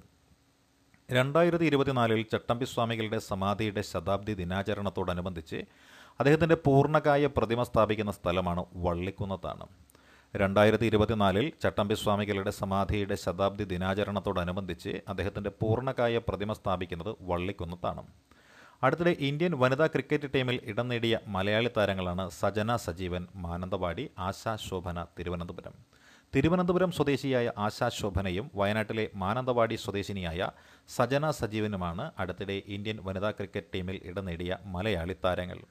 S1: രണ്ടായിരത്തി ഇരുപത്തിനാലിൽ ചട്ടമ്പി സ്വാമികളുടെ സമാധിയുടെ ശതാബ്ദി ദിനാചരണത്തോടനുബന്ധിച്ച് അദ്ദേഹത്തിൻ്റെ പൂർണ്ണകായ പ്രതിമ സ്ഥാപിക്കുന്ന സ്ഥലമാണ് വള്ളിക്കുന്നത്താണ് രണ്ടായിരത്തി ഇരുപത്തിനാലിൽ ചട്ടമ്പി സ്വാമികളുടെ സമാധിയുടെ ശതാബ്ദി ദിനാചരണത്തോടനുബന്ധിച്ച് അദ്ദേഹത്തിൻ്റെ പൂർണ്ണകായ പ്രതിമ സ്ഥാപിക്കുന്നത് വള്ളിക്കുന്നത്താണ് അടുത്തിടെ ഇന്ത്യൻ വനിതാ ക്രിക്കറ്റ് ടീമിൽ ഇടം നേടിയ മലയാളി താരങ്ങളാണ് സജന സജീവൻ മാനന്തവാടി ആശാ ശോഭന തിരുവനന്തപുരം തിരുവനന്തപുരം സ്വദേശിയായ ആശാ ശോഭനയും വയനാട്ടിലെ മാനന്തവാടി സ്വദേശിനിയായ സജന സജീവനുമാണ് അടുത്തിടെ ഇന്ത്യൻ വനിതാ ക്രിക്കറ്റ് ടീമിൽ ഇടം നേടിയ മലയാളി താരങ്ങൾ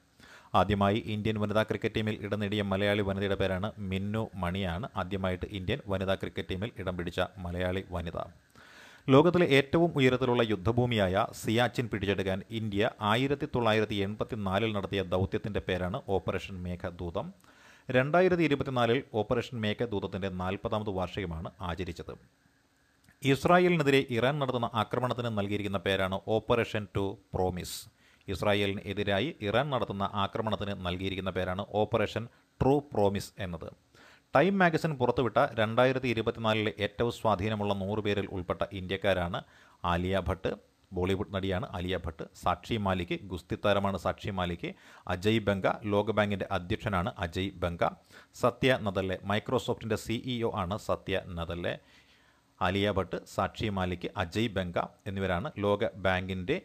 S1: ആദ്യമായി ഇന്ത്യൻ വനിതാ ക്രിക്കറ്റ് ടീമിൽ ഇടം നേടിയ മലയാളി വനിതയുടെ പേരാണ് മിന്നു മണിയാണ് ആദ്യമായിട്ട് ഇന്ത്യൻ വനിതാ ക്രിക്കറ്റ് ടീമിൽ ഇടം പിടിച്ച മലയാളി വനിത ലോകത്തിലെ ഏറ്റവും ഉയരത്തിലുള്ള യുദ്ധഭൂമിയായ സിയാച്ചിൻ പിടിച്ചെടുക്കാൻ ഇന്ത്യ ആയിരത്തി തൊള്ളായിരത്തി എൺപത്തിനാലിൽ നടത്തിയ ദൗത്യത്തിൻ്റെ പേരാണ് ഓപ്പറേഷൻ മേഘദൂതം രണ്ടായിരത്തി ഇരുപത്തിനാലിൽ ഓപ്പറേഷൻ മേഘദൂതത്തിൻ്റെ നാൽപ്പതാമത് വാർഷികമാണ് ആചരിച്ചത് ഇസ്രായേലിനെതിരെ ഇറാൻ നടത്തുന്ന ആക്രമണത്തിന് നൽകിയിരിക്കുന്ന പേരാണ് ഓപ്പറേഷൻ ടു പ്രോമിസ് ഇസ്രായേലിനെതിരായി ഇറാൻ നടത്തുന്ന ആക്രമണത്തിന് നൽകിയിരിക്കുന്ന പേരാണ് ഓപ്പറേഷൻ ട്രൂ പ്രോമിസ് എന്നത് ടൈം മാഗസിൻ പുറത്തുവിട്ട രണ്ടായിരത്തി ഇരുപത്തിനാലിലെ ഏറ്റവും സ്വാധീനമുള്ള നൂറ് പേരിൽ ഉൾപ്പെട്ട ഇന്ത്യക്കാരാണ് ആലിയ ഭട്ട് ബോളിവുഡ് നടിയാണ് ആലിയ ഭട്ട് സാക്ഷി മാലിക് ഗുസ്തി താരമാണ് സാക്ഷി മാലിക് അജയ് ബംഗ ലോക ബാങ്കിൻ്റെ അധ്യക്ഷനാണ് അജയ് ബംഗ സത്യ നദല്ലെ മൈക്രോസോഫ്റ്റിൻ്റെ സിഇഒ ആണ് സത്യ നദല്ലെ ആലിയ ഭട്ട് സാക്ഷി മാലിക് അജയ് ബംഗ എന്നിവരാണ് ലോക ബാങ്കിൻ്റെ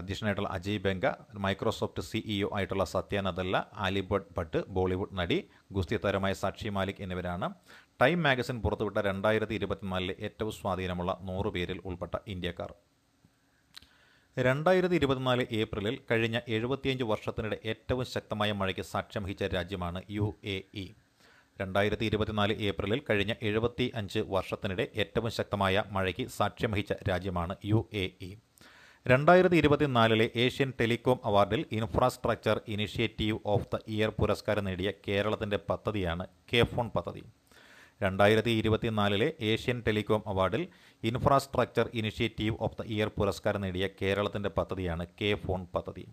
S1: അധ്യക്ഷനായിട്ടുള്ള Ajay Banga Microsoft CEO e ആയിട്ടുള്ള സത്യ നദല്ല ആലിബഡ് ഭട്ട് ബോളിവുഡ് നടി ഗുസ്തി താരമായ സാക്ഷി മാലിക് എന്നിവരാണ് ടൈം മാഗസിൻ പുറത്തുവിട്ട രണ്ടായിരത്തി ഇരുപത്തിനാലിലെ ഏറ്റവും സ്വാധീനമുള്ള നൂറ് പേരിൽ ഉൾപ്പെട്ട ഇന്ത്യക്കാർ രണ്ടായിരത്തി ഇരുപത്തിനാല് ഏപ്രിലിൽ കഴിഞ്ഞ എഴുപത്തിയഞ്ച് വർഷത്തിനിടെ ഏറ്റവും ശക്തമായ മഴയ്ക്ക് സാക്ഷ്യം വഹിച്ച രാജ്യമാണ് യു എ ഇ രണ്ടായിരത്തി ഇരുപത്തിനാല് ഏപ്രിലിൽ കഴിഞ്ഞ എഴുപത്തി അഞ്ച് വർഷത്തിനിടെ ഏറ്റവും ശക്തമായ മഴയ്ക്ക് സാക്ഷ്യം വഹിച്ച രാജ്യമാണ് യു എ ഇ രണ്ടായിരത്തി ഇരുപത്തിനാലിലെ ഏഷ്യൻ ടെലികോം അവാർഡിൽ infrastructure initiative of the year പുരസ്കാരം നേടിയ കേരളത്തിൻ്റെ പദ്ധതിയാണ് കെ ഫോൺ പദ്ധതി രണ്ടായിരത്തി ഇരുപത്തിനാലിലെ ഏഷ്യൻ ടെലികോം അവാർഡിൽ infrastructure initiative of the year പുരസ്കാരം നേടിയ കേരളത്തിൻ്റെ പദ്ധതിയാണ് കെ ഫോൺ പദ്ധതി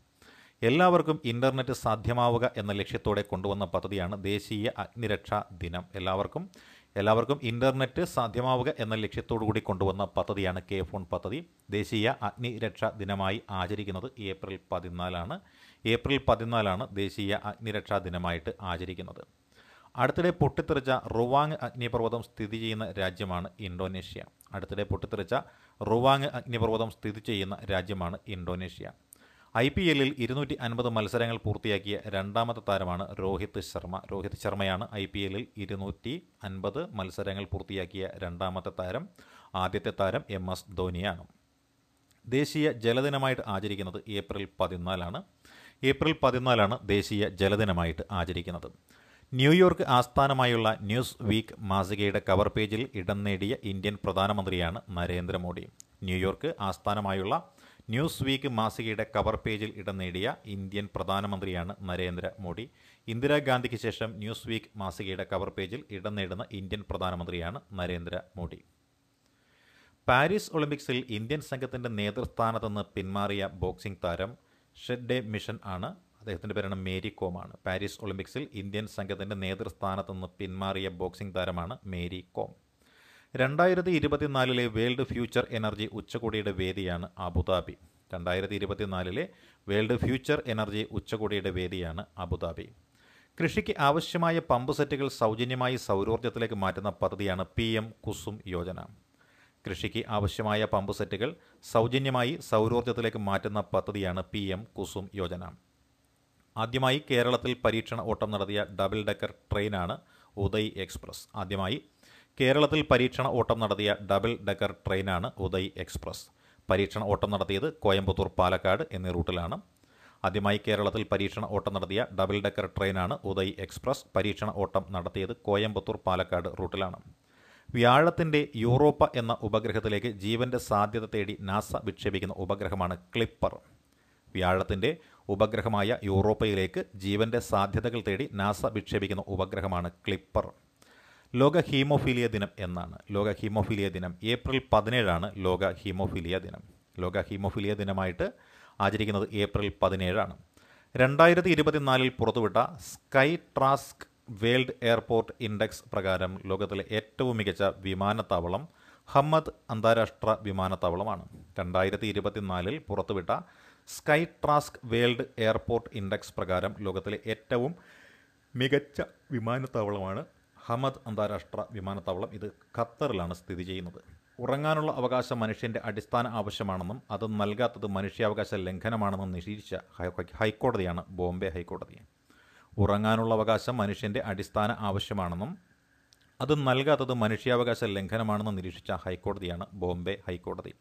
S1: എല്ലാവർക്കും ഇൻ്റർനെറ്റ് സാധ്യമാവുക എന്ന ലക്ഷ്യത്തോടെ കൊണ്ടുവന്ന പദ്ധതിയാണ് ദേശീയ അഗ്നിരക്ഷാ ദിനം എല്ലാവർക്കും എല്ലാവർക്കും ഇൻ്റർനെറ്റ് സാധ്യമാവുക എന്ന ലക്ഷ്യത്തോടു കൂടി കൊണ്ടുവന്ന പദ്ധതിയാണ് കെ ഫോൺ പദ്ധതി ദേശീയ അഗ്നിരക്ഷാ ദിനമായി ആചരിക്കുന്നത് ഏപ്രിൽ പതിനാലാണ് ഏപ്രിൽ പതിനാലാണ് ദേശീയ അഗ്നിരക്ഷാ ദിനമായിട്ട് ആചരിക്കുന്നത് അടുത്തിടെ പൊട്ടിത്തെറിച്ച റുവാങ് അഗ്നിപർവ്വതം സ്ഥിതി ചെയ്യുന്ന രാജ്യമാണ് ഇന്തോനേഷ്യ അടുത്തിടെ പൊട്ടിത്തെറിച്ച റുവാങ് അഗ്നിപർവ്വതം സ്ഥിതി ചെയ്യുന്ന രാജ്യമാണ് ഇന്തോനേഷ്യ ഐ പി എല്ലിൽ ഇരുന്നൂറ്റി അൻപത് മത്സരങ്ങൾ പൂർത്തിയാക്കിയ രണ്ടാമത്തെ താരമാണ് രോഹിത് ശർമ്മ രോഹിത് ശർമ്മയാണ് ഐ പി എല്ലിൽ ഇരുന്നൂറ്റി അൻപത് മത്സരങ്ങൾ പൂർത്തിയാക്കിയ രണ്ടാമത്തെ താരം ആദ്യത്തെ താരം എം എസ് ധോനിയാണ് ദേശീയ ജലദിനമായിട്ട് ആചരിക്കുന്നത് ഏപ്രിൽ പതിനാലാണ് ഏപ്രിൽ പതിനാലാണ് ദേശീയ ജലദിനമായിട്ട് ആചരിക്കുന്നത് ന്യൂയോർക്ക് ആസ്ഥാനമായുള്ള ന്യൂസ് വീക്ക് മാസികയുടെ കവർ പേജിൽ ഇടം നേടിയ ഇന്ത്യൻ പ്രധാനമന്ത്രിയാണ് നരേന്ദ്രമോദി ന്യൂയോർക്ക് ആസ്ഥാനമായുള്ള ന്യൂസ് വീക്ക് മാസികയുടെ കവർ പേജിൽ ഇടം നേടിയ ഇന്ത്യൻ പ്രധാനമന്ത്രിയാണ് നരേന്ദ്ര മോദി ഇന്ദിരാഗാന്ധിക്ക് ശേഷം ന്യൂസ് വീക്ക് മാസികയുടെ കവർ പേജിൽ ഇടം നേടുന്ന ഇന്ത്യൻ പ്രധാനമന്ത്രിയാണ് നരേന്ദ്ര മോദി പാരീസ് ഒളിമ്പിക്സിൽ ഇന്ത്യൻ സംഘത്തിൻ്റെ നേതൃസ്ഥാനത്ത് നിന്ന് പിന്മാറിയ ബോക്സിംഗ് താരം ഷെഡ്ഡെ മിഷൻ ആണ് അദ്ദേഹത്തിൻ്റെ പേരാണ് മേരി കോം ആണ് പാരീസ് ഒളിമ്പിക്സിൽ ഇന്ത്യൻ സംഘത്തിൻ്റെ നേതൃസ്ഥാനത്ത് നിന്ന് പിന്മാറിയ ബോക്സിംഗ് താരമാണ് മേരി കോം രണ്ടായിരത്തി ഇരുപത്തിനാലിലെ വേൾഡ് ഫ്യൂച്ചർ എനർജി ഉച്ചകോടിയുടെ വേദിയാണ് അബുദാബി രണ്ടായിരത്തി ഇരുപത്തിനാലിലെ വേൾഡ് ഫ്യൂച്ചർ എനർജി ഉച്ചകോടിയുടെ വേദിയാണ് അബുദാബി കൃഷിക്ക് ആവശ്യമായ പമ്പ് സെറ്റുകൾ സൗജന്യമായി സൗരോർജ്ജത്തിലേക്ക് മാറ്റുന്ന പദ്ധതിയാണ് പി എം കുസും യോജന കൃഷിക്ക് ആവശ്യമായ പമ്പ് സെറ്റുകൾ സൗജന്യമായി സൗരോർജ്ജത്തിലേക്ക് മാറ്റുന്ന പദ്ധതിയാണ് പി എം കുസും യോജന ആദ്യമായി കേരളത്തിൽ പരീക്ഷണ ഓട്ടം നടത്തിയ ഡബിൾ ഡെക്കർ ട്രെയിനാണ് ഉദയ് എക്സ്പ്രസ് ആദ്യമായി കേരളത്തിൽ പരീക്ഷണ ഓട്ടം നടത്തിയ ഡബിൾ ഡെക്കർ ട്രെയിനാണ് ഉദയ് എക്സ്പ്രസ് പരീക്ഷണ ഓട്ടം നടത്തിയത് കോയമ്പത്തൂർ പാലക്കാട് എന്നീ റൂട്ടിലാണ് ആദ്യമായി കേരളത്തിൽ പരീക്ഷണ ഓട്ടം നടത്തിയ ഡബിൾ ഡെക്കർ ട്രെയിനാണ് ഉദയ് എക്സ്പ്രസ് പരീക്ഷണ ഓട്ടം നടത്തിയത് കോയമ്പത്തൂർ പാലക്കാട് റൂട്ടിലാണ് വ്യാഴത്തിൻ്റെ യൂറോപ്പ എന്ന ഉപഗ്രഹത്തിലേക്ക് ജീവൻ്റെ സാധ്യത തേടി നാസ വിക്ഷേപിക്കുന്ന ഉപഗ്രഹമാണ് ക്ലിപ്പർ വ്യാഴത്തിൻ്റെ ഉപഗ്രഹമായ യൂറോപ്പയിലേക്ക് ജീവൻ്റെ സാധ്യതകൾ തേടി നാസ വിക്ഷേപിക്കുന്ന ഉപഗ്രഹമാണ് ക്ലിപ്പർ ലോക ഹീമോഫീലിയ ദിനം എന്നാണ് ലോക ഹീമോഫീലിയ ദിനം ഏപ്രിൽ പതിനേഴാണ് ലോക ഹീമോഫീലിയ ദിനം ലോക ഹീമോഫീലിയ ദിനമായിട്ട് ആചരിക്കുന്നത് ഏപ്രിൽ പതിനേഴാണ് രണ്ടായിരത്തി ഇരുപത്തിനാലിൽ പുറത്തുവിട്ട Skytrax world airport index പ്രകാരം ലോകത്തിലെ ഏറ്റവും മികച്ച വിമാനത്താവളം ഹമ്മദ് അന്താരാഷ്ട്ര വിമാനത്താവളമാണ് രണ്ടായിരത്തി ഇരുപത്തിനാലിൽ പുറത്തുവിട്ട Skytrax world airport index പ്രകാരം ലോകത്തിലെ ഏറ്റവും മികച്ച വിമാനത്താവളമാണ് ഹമദ് അന്താരാഷ്ട്ര വിമാനത്താവളം ഇത് ഖത്തറിലാണ് സ്ഥിതി ചെയ്യുന്നത് ഉറങ്ങാനുള്ള അവകാശം മനുഷ്യൻ്റെ അടിസ്ഥാന ആവശ്യമാണെന്നും അത് നൽകാത്തത് മനുഷ്യാവകാശ ലംഘനമാണെന്നും നിഷേധിച്ച ഹൈക്കോടതിയാണ് ബോംബെ ഹൈക്കോടതി ഉറങ്ങാനുള്ള അവകാശം മനുഷ്യൻ്റെ അടിസ്ഥാന ആവശ്യമാണെന്നും അത് നൽകാത്തത് മനുഷ്യാവകാശ ലംഘനമാണെന്ന് നിരീക്ഷിച്ച ഹൈക്കോടതിയാണ് ബോംബെ ഹൈക്കോടതി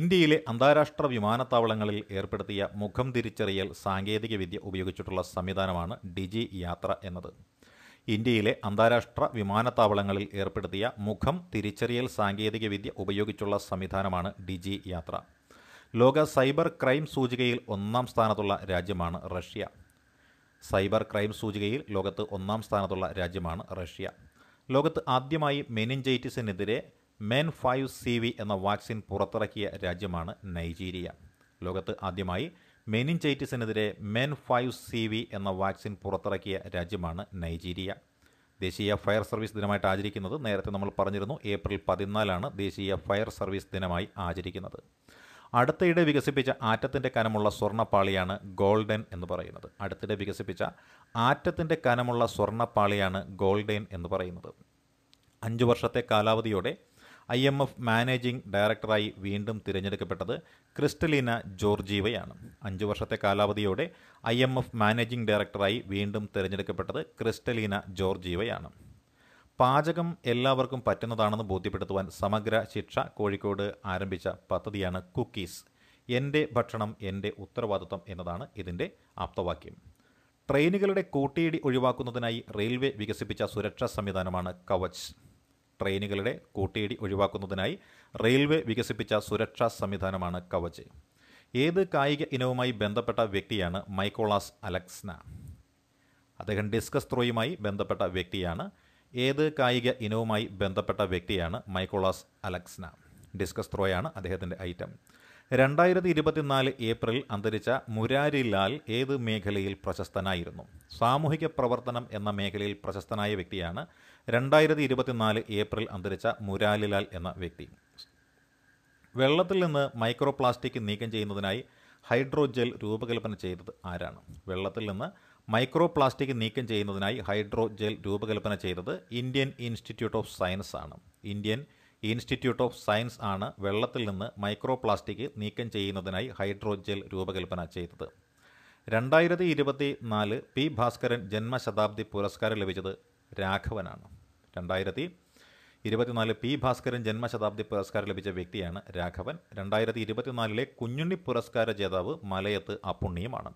S1: ഇന്ത്യയിലെ അന്താരാഷ്ട്ര വിമാനത്താവളങ്ങളിൽ ഏർപ്പെടുത്തിയ മുഖം തിരിച്ചറിയൽ സാങ്കേതികവിദ്യ ഉപയോഗിച്ചിട്ടുള്ള സംവിധാനമാണ് ഡിജി യാത്ര എന്നത് ഇന്ത്യയിലെ അന്താരാഷ്ട്ര വിമാനത്താവളങ്ങളിൽ ഏർപ്പെടുത്തിയ മുഖം തിരിച്ചറിയൽ സാങ്കേതികവിദ്യ ഉപയോഗിച്ചുള്ള സംവിധാനമാണ് ഡിജി യാത്ര ലോക സൈബർ ക്രൈം സൂചികയിൽ ഒന്നാം സ്ഥാനത്തുള്ള രാജ്യമാണ് റഷ്യ സൈബർ ക്രൈം സൂചികയിൽ ലോകത്ത് ഒന്നാം സ്ഥാനത്തുള്ള രാജ്യമാണ് റഷ്യ ലോകത്ത് ആദ്യമായി മെനിഞ്ചൈറ്റിസിനെതിരെ മെൻ ഫൈവ് സി വി എന്ന വാക്സിൻ പുറത്തിറക്കിയ രാജ്യമാണ് നൈജീരിയ ലോകത്ത് ആദ്യമായി മെനിഞ്ചൈറ്റിസിനെതിരെ മെൻ ഫൈവ് സി വി എന്ന വാക്സിൻ പുറത്തിറക്കിയ രാജ്യമാണ് നൈജീരിയ ദേശീയ ഫയർ സർവീസ് ദിനമായിട്ട് ആചരിക്കുന്നത് നേരത്തെ നമ്മൾ പറഞ്ഞിരുന്നു ഏപ്രിൽ പതിനാലാണ് ദേശീയ ഫയർ സർവീസ് ദിനമായി ആചരിക്കുന്നത് അടുത്തിടെ വികസിപ്പിച്ച ആറ്റത്തിൻ്റെ കനമുള്ള സ്വർണ്ണപ്പാളിയാണ് ഗോൾഡൻ എന്ന് പറയുന്നത് അടുത്തിടെ വികസിപ്പിച്ച ആറ്റത്തിൻ്റെ കനമുള്ള സ്വർണ്ണപ്പാളിയാണ് ഗോൾഡൻ എന്ന് പറയുന്നത് അഞ്ച് വർഷത്തെ കാലാവധിയോടെ ഐ എം എഫ് മാനേജിംഗ് ഡയറക്ടറായി വീണ്ടും തിരഞ്ഞെടുക്കപ്പെട്ടത് ക്രിസ്റ്റലീന ജോർജീവയാണ് അഞ്ചു വർഷത്തെ കാലാവധിയോടെ ഐ എം എഫ് മാനേജിംഗ് ഡയറക്ടറായി വീണ്ടും തിരഞ്ഞെടുക്കപ്പെട്ടത് ക്രിസ്റ്റലീന ജോർജീവയാണ് പാചകം എല്ലാവർക്കും പറ്റുന്നതാണെന്ന് ബോധ്യപ്പെടുത്തുവാൻ സമഗ്ര ശിക്ഷ കോഴിക്കോട് ആരംഭിച്ച പദ്ധതിയാണ് കുക്കീസ് എൻ്റെ ഭക്ഷണം എൻ്റെ ഉത്തരവാദിത്വം എന്നതാണ് ഇതിൻ്റെ ആപ്തവാക്യം ട്രെയിനുകളുടെ കൂട്ടിയിടി ഒഴിവാക്കുന്നതിനായി റെയിൽവേ വികസിപ്പിച്ച സുരക്ഷാ സംവിധാനമാണ് കവച് ട്രെയിനുകളുടെ കൂട്ടിയിടി ഒഴിവാക്കുന്നതിനായി റെയിൽവേ വികസിപ്പിച്ച സുരക്ഷാ സംവിധാനമാണ് കവച് ഏത് കായിക ഇനവുമായി ബന്ധപ്പെട്ട വ്യക്തിയാണ് മൈക്കോളാസ് അലക്സ്ന അദ്ദേഹം ഡിസ്കസ് ത്രോയുമായി ബന്ധപ്പെട്ട വ്യക്തിയാണ് ഏത് കായിക ഇനവുമായി ബന്ധപ്പെട്ട വ്യക്തിയാണ് മൈക്കോളാസ് അലക്സ്ന ഡിസ്കസ് ത്രോയാണ് അദ്ദേഹത്തിൻ്റെ ഐറ്റം രണ്ടായിരത്തി ഇരുപത്തിനാല് ഏപ്രിൽ അന്തരിച്ച മുരാരി ലാൽ ഏത് മേഖലയിൽ പ്രശസ്തനായിരുന്നു സാമൂഹിക പ്രവർത്തനം എന്ന മേഖലയിൽ പ്രശസ്തനായ വ്യക്തിയാണ് രണ്ടായിരത്തി ഇരുപത്തിനാല് ഏപ്രിൽ അന്തരിച്ച മുരാലിലാൽ എന്ന വ്യക്തി വെള്ളത്തിൽ നിന്ന് മൈക്രോ പ്ലാസ്റ്റിക് നീക്കം ചെയ്യുന്നതിനായി ഹൈഡ്രോജെൽ രൂപകൽപ്പന ചെയ്തത് ആരാണ് വെള്ളത്തിൽ നിന്ന് മൈക്രോ പ്ലാസ്റ്റിക് നീക്കം ചെയ്യുന്നതിനായി ഹൈഡ്രോജെൽ രൂപകൽപ്പന ചെയ്തത് ഇന്ത്യൻ ഇൻസ്റ്റിറ്റ്യൂട്ട് ഓഫ് സയൻസ് ആണ് ഇന്ത്യൻ ഇൻസ്റ്റിറ്റ്യൂട്ട് ഓഫ് സയൻസ് ആണ് വെള്ളത്തിൽ നിന്ന് മൈക്രോ പ്ലാസ്റ്റിക് നീക്കം ചെയ്യുന്നതിനായി ഹൈഡ്രോജെൽ രൂപകൽപ്പന ചെയ്തത് രണ്ടായിരത്തി ഇരുപത്തി നാല് പി ഭാസ്കരൻ ജന്മശതാബ്ദി പുരസ്കാരം ലഭിച്ചത് രാഘവനാണ് രണ്ടായിരത്തി ഇരുപത്തിനാല് പി ഭാസ്കരൻ ജന്മശതാബ്ദി പുരസ്കാരം ലഭിച്ച വ്യക്തിയാണ് രാഘവൻ രണ്ടായിരത്തി ഇരുപത്തിനാലിലെ കുഞ്ഞുണ്ണി പുരസ്കാര ജേതാവ് മലയത്ത് അപ്പുണ്ണിയുമാണ്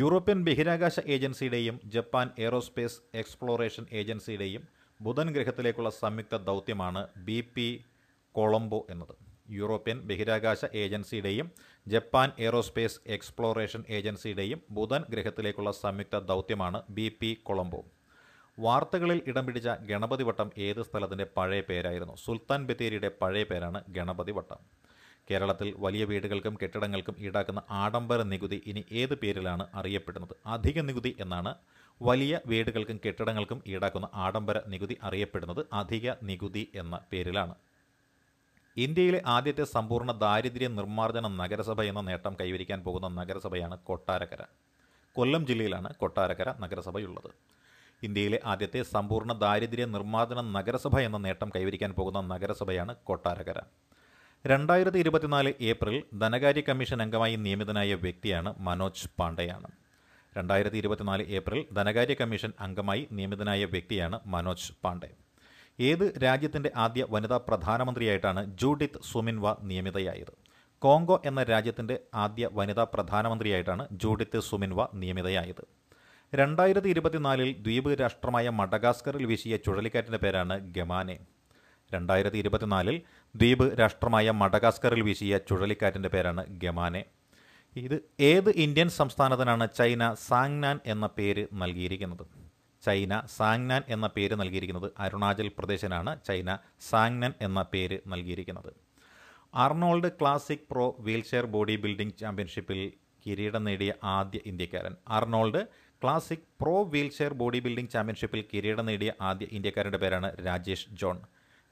S1: യൂറോപ്യൻ ബഹിരാകാശ ഏജൻസിയുടെയും ജപ്പാൻ എയ്റോസ്പേസ് എക്സ്പ്ലോറേഷൻ ഏജൻസിയുടെയും ബുധൻ ഗ്രഹത്തിലേക്കുള്ള സംയുക്ത ദൗത്യമാണ് ബി പി കൊളംബോ എന്നത് യൂറോപ്യൻ ബഹിരാകാശ ഏജൻസിയുടെയും ജപ്പാൻ എയ്റോസ്പേസ് എക്സ്പ്ലോറേഷൻ ഏജൻസിയുടെയും ബുധൻ ഗ്രഹത്തിലേക്കുള്ള സംയുക്ത ദൗത്യമാണ് ബി പി കൊളംബോ വാർത്തകളിൽ ഇടം പിടിച്ച ഗണപതി വട്ടം ഏത് സ്ഥലത്തിൻ്റെ പഴയ പേരായിരുന്നു സുൽത്താൻ ബത്തേരിയുടെ പഴയ പേരാണ് ഗണപതി വട്ടം കേരളത്തിൽ വലിയ വീടുകൾക്കും കെട്ടിടങ്ങൾക്കും ഈടാക്കുന്ന ആഡംബര നികുതി ഇനി ഏത് പേരിലാണ് അറിയപ്പെടുന്നത് അധിക നികുതി എന്നാണ് വലിയ വീടുകൾക്കും കെട്ടിടങ്ങൾക്കും ഈടാക്കുന്ന ആഡംബര നികുതി അറിയപ്പെടുന്നത് അധിക നികുതി എന്ന പേരിലാണ് ഇന്ത്യയിലെ ആദ്യത്തെ സമ്പൂർണ്ണ ദാരിദ്ര്യ നിർമ്മാർജ്ജന നഗരസഭ എന്ന നേട്ടം കൈവരിക്കാൻ പോകുന്ന നഗരസഭയാണ് കൊട്ടാരക്കര കൊല്ലം ജില്ലയിലാണ് കൊട്ടാരക്കര നഗരസഭയുള്ളത് ഇന്ത്യയിലെ ആദ്യത്തെ സമ്പൂർണ്ണ ദാരിദ്ര്യ നിർമ്മാർജ്ജന നഗരസഭ എന്ന നേട്ടം കൈവരിക്കാൻ പോകുന്ന നഗരസഭയാണ് കൊട്ടാരകര രണ്ടായിരത്തി ഇരുപത്തിനാല് ഏപ്രിൽ ധനകാര്യ കമ്മീഷൻ അംഗമായി നിയമിതനായ വ്യക്തിയാണ് മനോജ് പാണ്ഡെയാണ് രണ്ടായിരത്തി ഇരുപത്തിനാല് ഏപ്രിൽ ധനകാര്യ കമ്മീഷൻ അംഗമായി നിയമിതനായ വ്യക്തിയാണ് മനോജ് പാണ്ഡെ ഏത് രാജ്യത്തിൻ്റെ ആദ്യ വനിതാ പ്രധാനമന്ത്രിയായിട്ടാണ് ജൂഡിത്ത് സുമിൻവ നിയമിതയായത് കോങ്കോ എന്ന രാജ്യത്തിൻ്റെ ആദ്യ വനിതാ പ്രധാനമന്ത്രിയായിട്ടാണ് ജൂഡിത്ത് സുമിൻവ നിയമിതയായത് രണ്ടായിരത്തി ഇരുപത്തിനാലിൽ ദ്വീപ് രാഷ്ട്രമായ മഡഗാസ്കറിൽ വീശിയ ചുഴലിക്കാറ്റിൻ്റെ പേരാണ് ഗമാനെ രണ്ടായിരത്തി ഇരുപത്തിനാലിൽ ദ്വീപ് രാഷ്ട്രമായ മഡഗാസ്കറിൽ വീശിയ ചുഴലിക്കാറ്റിൻ്റെ പേരാണ് ഗമാനെ ഇത് ഏത് ഇന്ത്യൻ സംസ്ഥാനത്തിനാണ് ചൈന സാങ്നാൻ എന്ന പേര് നൽകിയിരിക്കുന്നത് ചൈന സാങ്നാൻ എന്ന പേര് നൽകിയിരിക്കുന്നത് അരുണാചൽ പ്രദേശിനാണ് ചൈന സാങ്നാൻ എന്ന പേര് നൽകിയിരിക്കുന്നത് Arnold classic pro wheelchair body building ചാമ്പ്യൻഷിപ്പിൽ കിരീടം നേടിയ ആദ്യ ഇന്ത്യക്കാരൻ Arnold classic pro wheelchair body building ചാമ്പ്യൻഷിപ്പിൽ കിരീടം നേടിയ ആദ്യ ഇന്ത്യക്കാരൻ്റെ പേരാണ് രാജേഷ് ജോൺ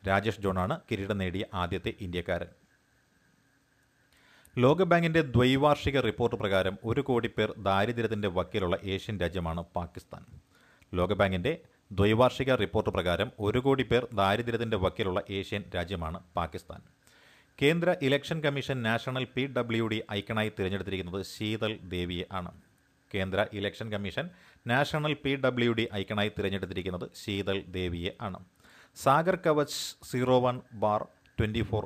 S1: രാജേഷ് ജോണാണ് കിരീടം നേടിയ ആദ്യത്തെ ഇന്ത്യക്കാരൻ ലോകബാങ്കിൻ്റെ ദ്വൈവാർഷിക റിപ്പോർട്ട് പ്രകാരം ഒരു കോടി പേർ ദാരിദ്ര്യത്തിൻ്റെ വക്കിലുള്ള ഏഷ്യൻ രാജ്യമാണ് പാകിസ്ഥാൻ ലോകബാങ്കിൻ്റെ ദ്വൈവാർഷിക റിപ്പോർട്ട് പ്രകാരം ഒരു കോടി പേർ ദാരിദ്ര്യത്തിൻ്റെ വക്കിലുള്ള ഏഷ്യൻ രാജ്യമാണ് പാകിസ്ഥാൻ കേന്ദ്ര election commission national P W D ഐക്കണായി തിരഞ്ഞെടുത്തിരിക്കുന്നത് ശീതൽ ദേവിയെ ആണ് കേന്ദ്ര election commission national P W D ഐക്കണായി തിരഞ്ഞെടുത്തിരിക്കുന്നത് ശീതൾ ദേവിയെ ആണ് Sagar Kavach zero one bar twenty four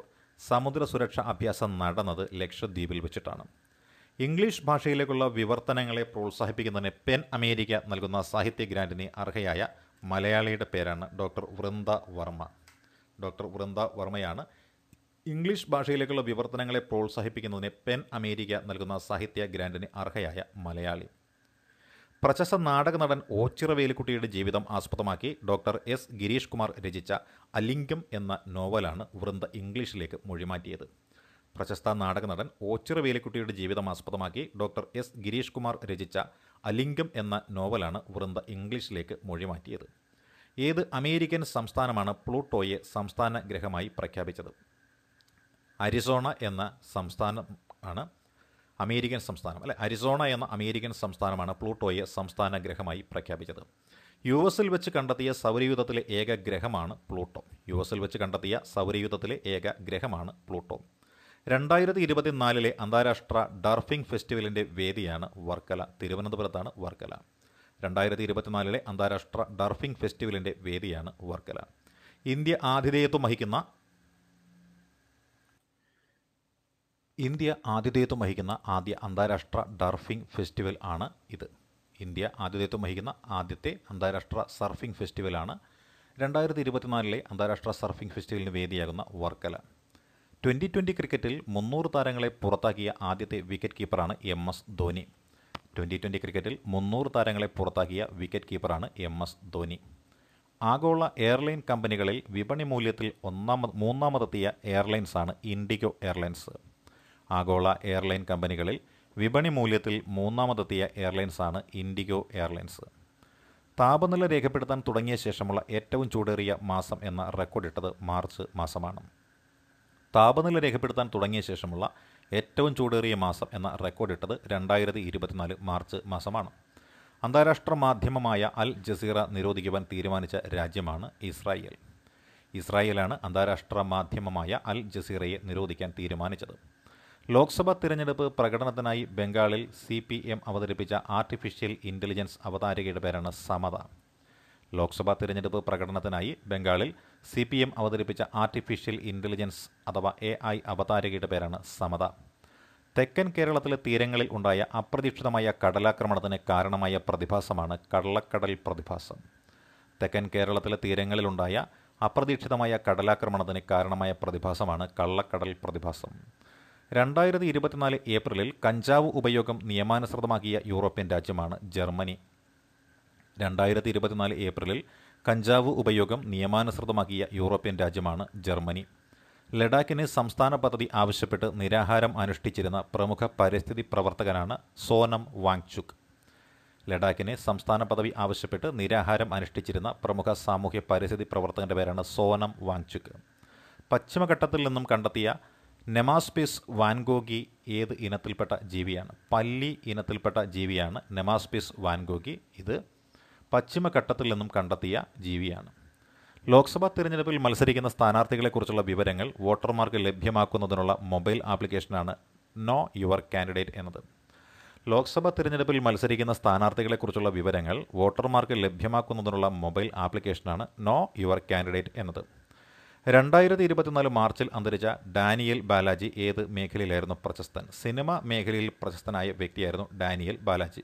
S1: സമുദ്ര സുരക്ഷ അഭ്യാസം നടന്നത് ലക്ഷദ്വീപിൽ വെച്ചിട്ടാണ് ഇംഗ്ലീഷ് ഭാഷയിലേക്കുള്ള വിവർത്തനങ്ങളെ പ്രോത്സാഹിപ്പിക്കുന്നതിന് പെൻ അമേരിക്ക നൽകുന്ന സാഹിത്യ ഗ്രാൻഡിന് അർഹയായ മലയാളിയുടെ പേരാണ് ഡോക്ടർ വൃന്ദ വർമ്മ ഡോക്ടർ വൃന്ദ വർമ്മയാണ് ഇംഗ്ലീഷ് ഭാഷയിലേക്കുള്ള വിവർത്തനങ്ങളെ പ്രോത്സാഹിപ്പിക്കുന്നതിന് പെൻ അമേരിക്ക നൽകുന്ന സാഹിത്യ ഗ്രാൻഡിന് അർഹയായ മലയാളി പ്രശസ്ത നാടക നടൻ ഓച്ചിറവേലിക്കുട്ടിയുടെ ജീവിതം ആസ്പദമാക്കി ഡോക്ടർ എസ് ഗിരീഷ് കുമാർ രചിച്ച അലിംഗം എന്ന നോവലാണ് വൃന്ദ ഇംഗ്ലീഷിലേക്ക് മൊഴിമാറ്റിയത് പ്രശസ്ത നാടക നടൻ ഓച്ചിറവേലിക്കുട്ടിയുടെ ജീവിതം ആസ്പദമാക്കി ഡോക്ടർ എസ് ഗിരീഷ് കുമാർ രചിച്ച അലിംഗം എന്ന നോവലാണ് വൃന്ദ ഇംഗ്ലീഷിലേക്ക് മൊഴിമാറ്റിയത് ഏത് അമേരിക്കൻ സംസ്ഥാനമാണ് പ്ലൂട്ടോയെ സംസ്ഥാന ഗ്രഹമായി പ്രഖ്യാപിച്ചത് അരിസോണ എന്ന സംസ്ഥാനം ആണ് അമേരിക്കൻ സംസ്ഥാനം അല്ലെ അരിസോണ എന്ന അമേരിക്കൻ സംസ്ഥാനമാണ് പ്ലൂട്ടോയെ സംസ്ഥാന ഗ്രഹമായി പ്രഖ്യാപിച്ചത് യു എസിൽ വെച്ച് കണ്ടെത്തിയ സൗരയൂഥത്തിലെ ഏക ഗ്രഹമാണ് പ്ലൂട്ടോ യു എസിൽ വെച്ച് കണ്ടെത്തിയ സൗരയൂഥത്തിലെ ഏക ഗ്രഹമാണ് പ്ലൂട്ടോ രണ്ടായിരത്തി ഇരുപത്തിനാലിലെ അന്താരാഷ്ട്ര ഡർഫിംഗ് ഫെസ്റ്റിവലിൻ്റെ വേദിയാണ് വർക്കല തിരുവനന്തപുരത്താണ് വർക്കല രണ്ടായിരത്തി ഇരുപത്തിനാലിലെ അന്താരാഷ്ട്ര ഡർഫിംഗ് ഫെസ്റ്റിവലിൻ്റെ വേദിയാണ് വർക്കല ഇന്ത്യ ആതിഥേയത്വം വഹിക്കുന്ന ഇന്ത്യ ആതിഥേയത്വം വഹിക്കുന്ന ആദ്യ അന്താരാഷ്ട്ര ഡർഫിംഗ് ഫെസ്റ്റിവൽ ആണ് ഇത് ഇന്ത്യ ആതിഥേയത്വം വഹിക്കുന്ന ആദ്യത്തെ അന്താരാഷ്ട്ര സർഫിംഗ് ഫെസ്റ്റിവലാണ് രണ്ടായിരത്തി ഇരുപത്തിനാലിലെ അന്താരാഷ്ട്ര സർഫിംഗ് ഫെസ്റ്റിവലിന് വേദിയാകുന്ന വർക്കല ട്വൻ്റി ട്വൻ്റി ക്രിക്കറ്റിൽ മുന്നൂറ് താരങ്ങളെ പുറത്താക്കിയ ആദ്യത്തെ വിക്കറ്റ് കീപ്പറാണ് M S Dhoni twenty twenty ക്രിക്കറ്റിൽ മുന്നൂറ് താരങ്ങളെ പുറത്താക്കിയ വിക്കറ്റ് കീപ്പറാണ് എം എസ് ധോനി ആഗോള എയർലൈൻ കമ്പനികളിൽ വിപണി മൂല്യത്തിൽ ഒന്നാമത് മൂന്നാമതെത്തിയ എയർലൈൻസാണ് ഇൻഡിഗോ എയർലൈൻസ് ആഗോള എയർലൈൻ കമ്പനികളിൽ വിപണി മൂല്യത്തിൽ മൂന്നാമതെത്തിയ എയർലൈൻസാണ് ഇൻഡിഗോ എയർലൈൻസ് താപനില രേഖപ്പെടുത്താൻ തുടങ്ങിയ ശേഷമുള്ള ഏറ്റവും ചൂടേറിയ മാസം എന്ന റെക്കോർഡിട്ടത് മാർച്ച് മാസമാണ് താപനില രേഖപ്പെടുത്താൻ തുടങ്ങിയ ശേഷമുള്ള ഏറ്റവും ചൂടേറിയ മാസം എന്ന റെക്കോർഡിട്ടത് രണ്ടായിരത്തി ഇരുപത്തിനാല് മാർച്ച് മാസമാണ് അന്താരാഷ്ട്ര മാധ്യമമായ അൽ ജസീറ നിരോധിക്കുവാൻ തീരുമാനിച്ച രാജ്യമാണ് ഇസ്രായേൽ ഇസ്രായേലാണ് അന്താരാഷ്ട്ര മാധ്യമമായ അൽ ജസീറയെ നിരോധിക്കാൻ തീരുമാനിച്ചത് ലോക്സഭാ തിരഞ്ഞെടുപ്പ് പ്രകടനത്തിനായി ബംഗാളിൽ സി പി എം അവതരിപ്പിച്ച ആർട്ടിഫിഷ്യൽ ഇൻ്റലിജൻസ് അവതാരകയുടെ പേരാണ് സമത ലോക്സഭാ തിരഞ്ഞെടുപ്പ് പ്രകടനത്തിനായി ബംഗാളിൽ സി പി എം അവതരിപ്പിച്ച ആർട്ടിഫിഷ്യൽ ഇൻ്റലിജൻസ് അഥവാ എ ഐ അവതാരകയുടെ പേരാണ് സമത തെക്കൻ കേരളത്തിലെ തീരങ്ങളിൽ ഉണ്ടായ അപ്രതീക്ഷിതമായ കടലാക്രമണത്തിന് കാരണമായ പ്രതിഭാസമാണ് കള്ളക്കടൽ പ്രതിഭാസം തെക്കൻ കേരളത്തിലെ തീരങ്ങളിലുണ്ടായ അപ്രതീക്ഷിതമായ കടലാക്രമണത്തിന് കാരണമായ പ്രതിഭാസമാണ് കള്ളക്കടൽ പ്രതിഭാസം രണ്ടായിരത്തി ഇരുപത്തിനാല് ഏപ്രിലിൽ കഞ്ചാവ് ഉപയോഗം നിയമാനുസൃതമാക്കിയ യൂറോപ്യൻ രാജ്യമാണ് ജർമ്മനി രണ്ടായിരത്തി ഇരുപത്തിനാല് ഏപ്രിലിൽ കഞ്ചാവ് ഉപയോഗം നിയമാനുസൃതമാക്കിയ യൂറോപ്യൻ രാജ്യമാണ് ജർമ്മനി ലഡാക്കിന് സംസ്ഥാന പദ്ധതി ആവശ്യപ്പെട്ട് നിരാഹാരം അനുഷ്ഠിച്ചിരുന്ന പ്രമുഖ പരിസ്ഥിതി പ്രവർത്തകനാണ് സോനം വാങ്ചുക് ലഡാക്കിന് സംസ്ഥാന പദവി ആവശ്യപ്പെട്ട് നിരാഹാരം അനുഷ്ഠിച്ചിരുന്ന പ്രമുഖ സാമൂഹ്യ പരിസ്ഥിതി പ്രവർത്തകൻ്റെ പേരാണ് സോനം വാങ്ചുക് പശ്ചിമഘട്ടത്തിൽ നിന്നും കണ്ടെത്തിയ നെമാസ്പിസ് വാൻഗോഗി ഏത് ഇനത്തിൽപ്പെട്ട ജീവിയാണ് പല്ലി ഇനത്തിൽപ്പെട്ട ജീവിയാണ് നെമാസ്പിസ് വാൻഗോഗി ഇത് പശ്ചിമഘട്ടത്തിൽ നിന്നും കണ്ടെത്തിയ ജീവിയാണ് ലോക്സഭാ തിരഞ്ഞെടുപ്പിൽ മത്സരിക്കുന്ന സ്ഥാനാർത്ഥികളെക്കുറിച്ചുള്ള വിവരങ്ങൾ വോട്ടർമാർക്ക് ലഭ്യമാക്കുന്നതിനുള്ള മൊബൈൽ ആപ്ലിക്കേഷനാണ് നോ യുവർ കാൻഡിഡേറ്റ് എന്നത് ലോക്സഭാ തിരഞ്ഞെടുപ്പിൽ മത്സരിക്കുന്ന സ്ഥാനാർത്ഥികളെക്കുറിച്ചുള്ള വിവരങ്ങൾ വോട്ടർമാർക്ക് ലഭ്യമാക്കുന്നതിനുള്ള മൊബൈൽ ആപ്ലിക്കേഷനാണ് നോ യുവർ കാൻഡിഡേറ്റ് എന്നത് രണ്ടായിരത്തി ഇരുപത്തിനാല് മാർച്ചിൽ അന്തരിച്ച ഡാനിയൽ ബാലാജി ഏത് മേഖലയിലായിരുന്നു പ്രശസ്തൻ സിനിമ മേഖലയിൽ പ്രശസ്തനായ വ്യക്തിയായിരുന്നു ഡാനിയൽ ബാലാജി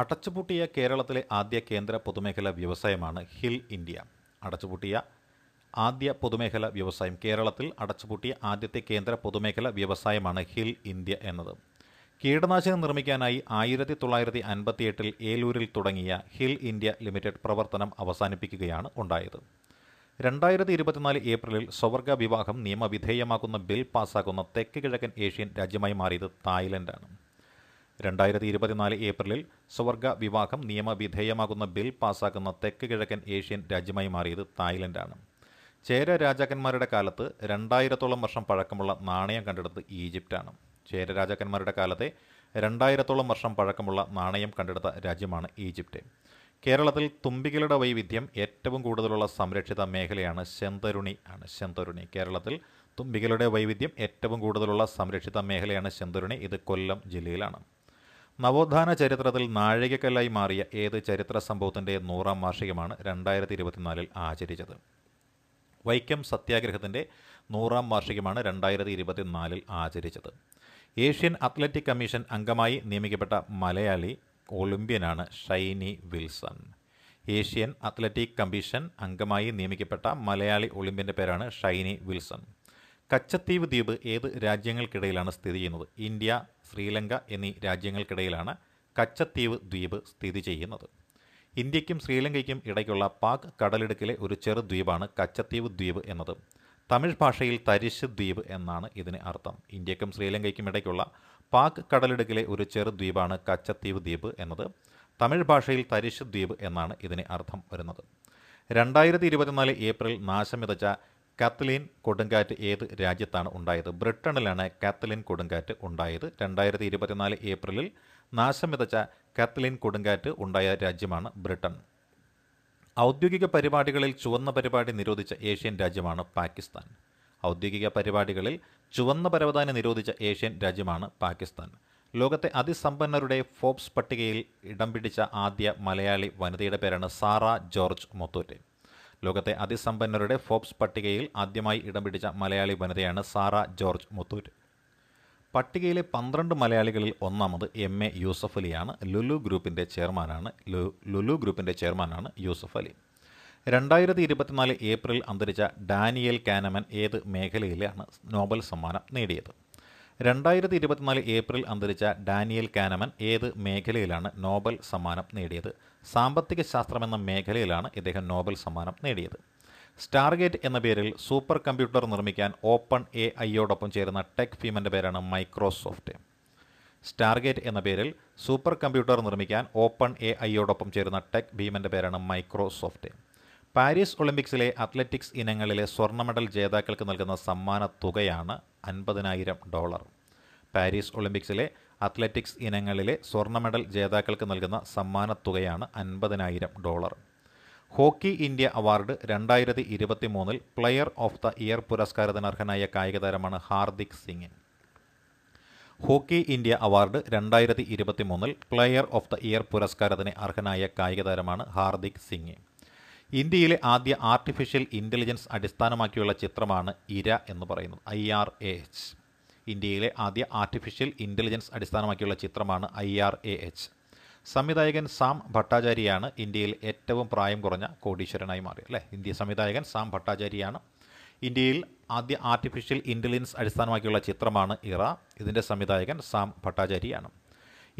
S1: അടച്ചുപൂട്ടിയ കേരളത്തിലെ ആദ്യ കേന്ദ്ര പൊതുമേഖലാ വ്യവസായമാണ് ഹിൽ ഇന്ത്യ അടച്ചുപൂട്ടിയ ആദ്യ പൊതുമേഖലാ വ്യവസായം കേരളത്തിൽ അടച്ചുപൂട്ടിയ ആദ്യത്തെ കേന്ദ്ര പൊതുമേഖലാ വ്യവസായമാണ് ഹിൽ ഇന്ത്യ എന്നത് കീടനാശിനി നിർമ്മിക്കാനായി ആയിരത്തി തൊള്ളായിരത്തി അൻപത്തിയെട്ടിൽ ഏലൂരിൽ തുടങ്ങിയ ഹിൽ ഇന്ത്യ ലിമിറ്റഡ് പ്രവർത്തനം അവസാനിപ്പിക്കുകയാണ് ഉണ്ടായത് രണ്ടായിരത്തി ഇരുപത്തിനാല് ഏപ്രിലിൽ സ്വർഗ വിവാഹം നിയമവിധേയമാക്കുന്ന ബിൽ പാസ്സാക്കുന്ന തെക്ക് കിഴക്കൻ ഏഷ്യൻ രാജ്യമായി മാറിയത് തായ്ലൻഡാണ് രണ്ടായിരത്തി ഇരുപത്തിനാല് ഏപ്രിലിൽ സ്വർഗ വിവാഹം നിയമവിധേയമാകുന്ന ബിൽ പാസ്സാക്കുന്ന തെക്ക് കിഴക്കൻ ഏഷ്യൻ രാജ്യമായി മാറിയത് തായ്ലൻഡാണ് ചേര രാജാക്കന്മാരുടെ കാലത്ത് രണ്ടായിരത്തോളം വർഷം പഴക്കമുള്ള നാണയം കണ്ടെടുത്ത് ഈജിപ്റ്റാണ് ചേര രാജാക്കന്മാരുടെ കാലത്തെ രണ്ടായിരത്തോളം വർഷം പഴക്കമുള്ള നാണയം കണ്ടെടുത്ത രാജ്യമാണ് ഈജിപ്റ്റ് കേരളത്തിൽ തുമ്പികളുടെ വൈവിധ്യം ഏറ്റവും കൂടുതലുള്ള സംരക്ഷിത മേഖലയാണ് ശന്തരുണി ആണ് ശന്തരുണി കേരളത്തിൽ തുമ്പികളുടെ വൈവിധ്യം ഏറ്റവും കൂടുതലുള്ള സംരക്ഷിത മേഖലയാണ് ശന്തരുണി ഇത് കൊല്ലം ജില്ലയിലാണ് നവോത്ഥാന ചരിത്രത്തിൽ നാഴികക്കല്ലായി മാറിയ ഏത് ചരിത്ര സംഭവത്തിൻ്റെ നൂറാം വാർഷികമാണ് രണ്ടായിരത്തി ഇരുപത്തിനാലിൽ ആചരിച്ചത് വൈക്കം സത്യാഗ്രഹത്തിൻ്റെ നൂറാം വാർഷികമാണ് രണ്ടായിരത്തി ഇരുപത്തിനാലിൽ ആചരിച്ചത് ഏഷ്യൻ അത്ലറ്റിക് കമ്മീഷൻ അംഗമായി നിയമിക്കപ്പെട്ട മലയാളി ഒളിമ്പ്യനാണ് Shiny Wilson Asian athletic commission അംഗമായി നിയമിക്കപ്പെട്ട മലയാളി ഒളിമ്പ്യൻ്റെ പേരാണ് ഷൈനി വിൽസൺ കച്ചത്തീവ് ദ്വീപ് ഏത് രാജ്യങ്ങൾക്കിടയിലാണ് സ്ഥിതി ചെയ്യുന്നത് ഇന്ത്യ ശ്രീലങ്ക എന്നീ രാജ്യങ്ങൾക്കിടയിലാണ് കച്ചത്തീവ് ദ്വീപ് സ്ഥിതി ചെയ്യുന്നത് ഇന്ത്യക്കും ശ്രീലങ്കയ്ക്കും ഇടയ്ക്കുള്ള പാക് കടലിടുക്കിലെ ഒരു ചെറു ദ്വീപാണ് കച്ചത്തീവ് ദ്വീപ് എന്നത് തമിഴ് ഭാഷയിൽ തരിശ് ദ്വീപ് എന്നാണ് ഇതിന് അർത്ഥം ഇന്ത്യക്കും ശ്രീലങ്കയ്ക്കും ഇടയ്ക്കുള്ള പാക് കടലിടുക്കിലെ ഒരു ചെറുദ്വീപാണ് കച്ചദ്വീപ് ദ്വീപ് എന്നത് തമിഴ് ഭാഷയിൽ തരിശ് ദ്വീപ് എന്നാണ് ഇതിന് അർത്ഥം വരുന്നത് രണ്ടായിരത്തി ഇരുപത്തിനാല് ഏപ്രിൽ നാശം വിതച്ച കാത്തലീൻ കൊടുങ്കാറ്റ് ഏത് രാജ്യത്താണ് ഉണ്ടായത് ബ്രിട്ടനിലാണ് കാത്തലീൻ കൊടുങ്കാറ്റ് ഉണ്ടായത് രണ്ടായിരത്തി ഇരുപത്തിനാല് ഏപ്രിലിൽ നാശം വിതച്ച കാത്തലീൻ കൊടുങ്കാറ്റ് ഉണ്ടായ രാജ്യമാണ് ബ്രിട്ടൻ ഔദ്യോഗിക പരിപാടികളിൽ ചുവന്ന പരിപാടി നിരോധിച്ച ഏഷ്യൻ രാജ്യമാണ് പാകിസ്ഥാൻ ഔദ്യോഗിക പരിപാടികളിൽ ചുവന്ന പരവതാനി നിരോധിച്ച ഏഷ്യൻ രാജ്യമാണ് പാകിസ്ഥാൻ ലോകത്തെ അതിസമ്പന്നരുടെ ഫോബ്സ് പട്ടികയിൽ ഇടം പിടിച്ച ആദ്യ മലയാളി വനിതയുടെ പേരാണ് സാറ ജോർജ് മൊത്തൂറ്റെ ലോകത്തെ അതിസമ്പന്നരുടെ ഫോബ്സ് പട്ടികയിൽ ആദ്യമായി ഇടം പിടിച്ച മലയാളി വനിതയാണ് സാറ ജോർജ് മൊത്തൂറ്റ് പട്ടികയിലെ പന്ത്രണ്ട് മലയാളികളിൽ ഒന്നാമത് എം എ യൂസഫ് അലിയാണ് ലുലു ഗ്രൂപ്പിൻ്റെ ചെയർമാനാണ് ലുലു ഗ്രൂപ്പിൻ്റെ ചെയർമാനാണ് യൂസഫ് അലി രണ്ടായിരത്തി ഇരുപത്തിനാല് ഏപ്രിൽ അന്തരിച്ച ഡാനിയൽ കാനമൻ ഏത് മേഖലയിലാണ് നോബൽ സമ്മാനം നേടിയത് രണ്ടായിരത്തി ഇരുപത്തിനാല് ഏപ്രിൽ അന്തരിച്ച ഡാനിയൽ കാനമൻ ഏത് മേഖലയിലാണ് നോബൽ സമ്മാനം നേടിയത് സാമ്പത്തിക ശാസ്ത്രമെന്ന മേഖലയിലാണ് ഇദ്ദേഹം നോബൽ സമ്മാനം നേടിയത് സ്റ്റാർഗേറ്റ് എന്ന പേരിൽ സൂപ്പർ കമ്പ്യൂട്ടർ നിർമ്മിക്കാൻ ഓപ്പൺ എ ഐയോടൊപ്പം ചേരുന്ന ടെക് ഫീമിൻ്റെ പേരാണ് മൈക്രോസോഫ്റ്റ് സ്റ്റാർഗേറ്റ് എന്ന പേരിൽ സൂപ്പർ കമ്പ്യൂട്ടർ നിർമ്മിക്കാൻ ഓപ്പൺ എ ഐയോടൊപ്പം ചേരുന്ന ടെക് ഭീമൻ്റെ പേരാണ് മൈക്രോസോഫ്റ്റ് പാരീസ് ഒളിമ്പിക്സിലെ അത്ലറ്റിക്സ് ഇനങ്ങളിലെ സ്വർണ്ണ മെഡൽ ജേതാക്കൾക്ക് നൽകുന്ന സമ്മാന തുകയാണ് അൻപതിനായിരം ഡോളർ പാരീസ് ഒളിമ്പിക്സിലെ അത്ലറ്റിക്സ് ഇനങ്ങളിലെ സ്വർണ്ണ മെഡൽ ജേതാക്കൾക്ക് നൽകുന്ന സമ്മാന തുകയാണ് അൻപതിനായിരം ഡോളർ ഹോക്കി ഇന്ത്യ അവാർഡ് രണ്ടായിരത്തി ഇരുപത്തി മൂന്നിൽ പ്ലെയർ ഓഫ് ദ ഇയർ പുരസ്കാരത്തിന് അർഹനായ കായിക താരമാണ് Hardik Singh hockey India award രണ്ടായിരത്തി ഇരുപത്തി മൂന്നിൽ പ്ലെയർ ഓഫ് ദ ഇയർ പുരസ്കാരത്തിന് അർഹനായ കായിക താരമാണ് ഹാർദിക് സിംഗ് ഇന്ത്യയിലെ ആദ്യ ആർട്ടിഫിഷ്യൽ ഇൻ്റലിജൻസ് അടിസ്ഥാനമാക്കിയുള്ള ചിത്രമാണ് ഇര എന്ന് പറയുന്നത് ഐ ആർ എ എച്ച് ഇന്ത്യയിലെ ആദ്യ ആർട്ടിഫിഷ്യൽ ഇൻ്റലിജൻസ് അടിസ്ഥാനമാക്കിയുള്ള ചിത്രമാണ് ഐ ആർ എ എച്ച് സംവിധായകൻ സാം ഭട്ടാചാര്യയാണ് ഇന്ത്യയിൽ ഏറ്റവും പ്രായം കുറഞ്ഞ കോടീശ്വരനായി മാറി അല്ലേ ഇന്ത്യ സംവിധായകൻ സാം ഭട്ടാചാര്യയാണ് ഇന്ത്യയിൽ ആദ്യ ആർട്ടിഫിഷ്യൽ ഇൻ്റലിജൻസ് അടിസ്ഥാനമാക്കിയുള്ള ചിത്രമാണ് ഇറ ഇതിൻ്റെ സംവിധായകൻ സാം ഭട്ടാചാര്യയാണ്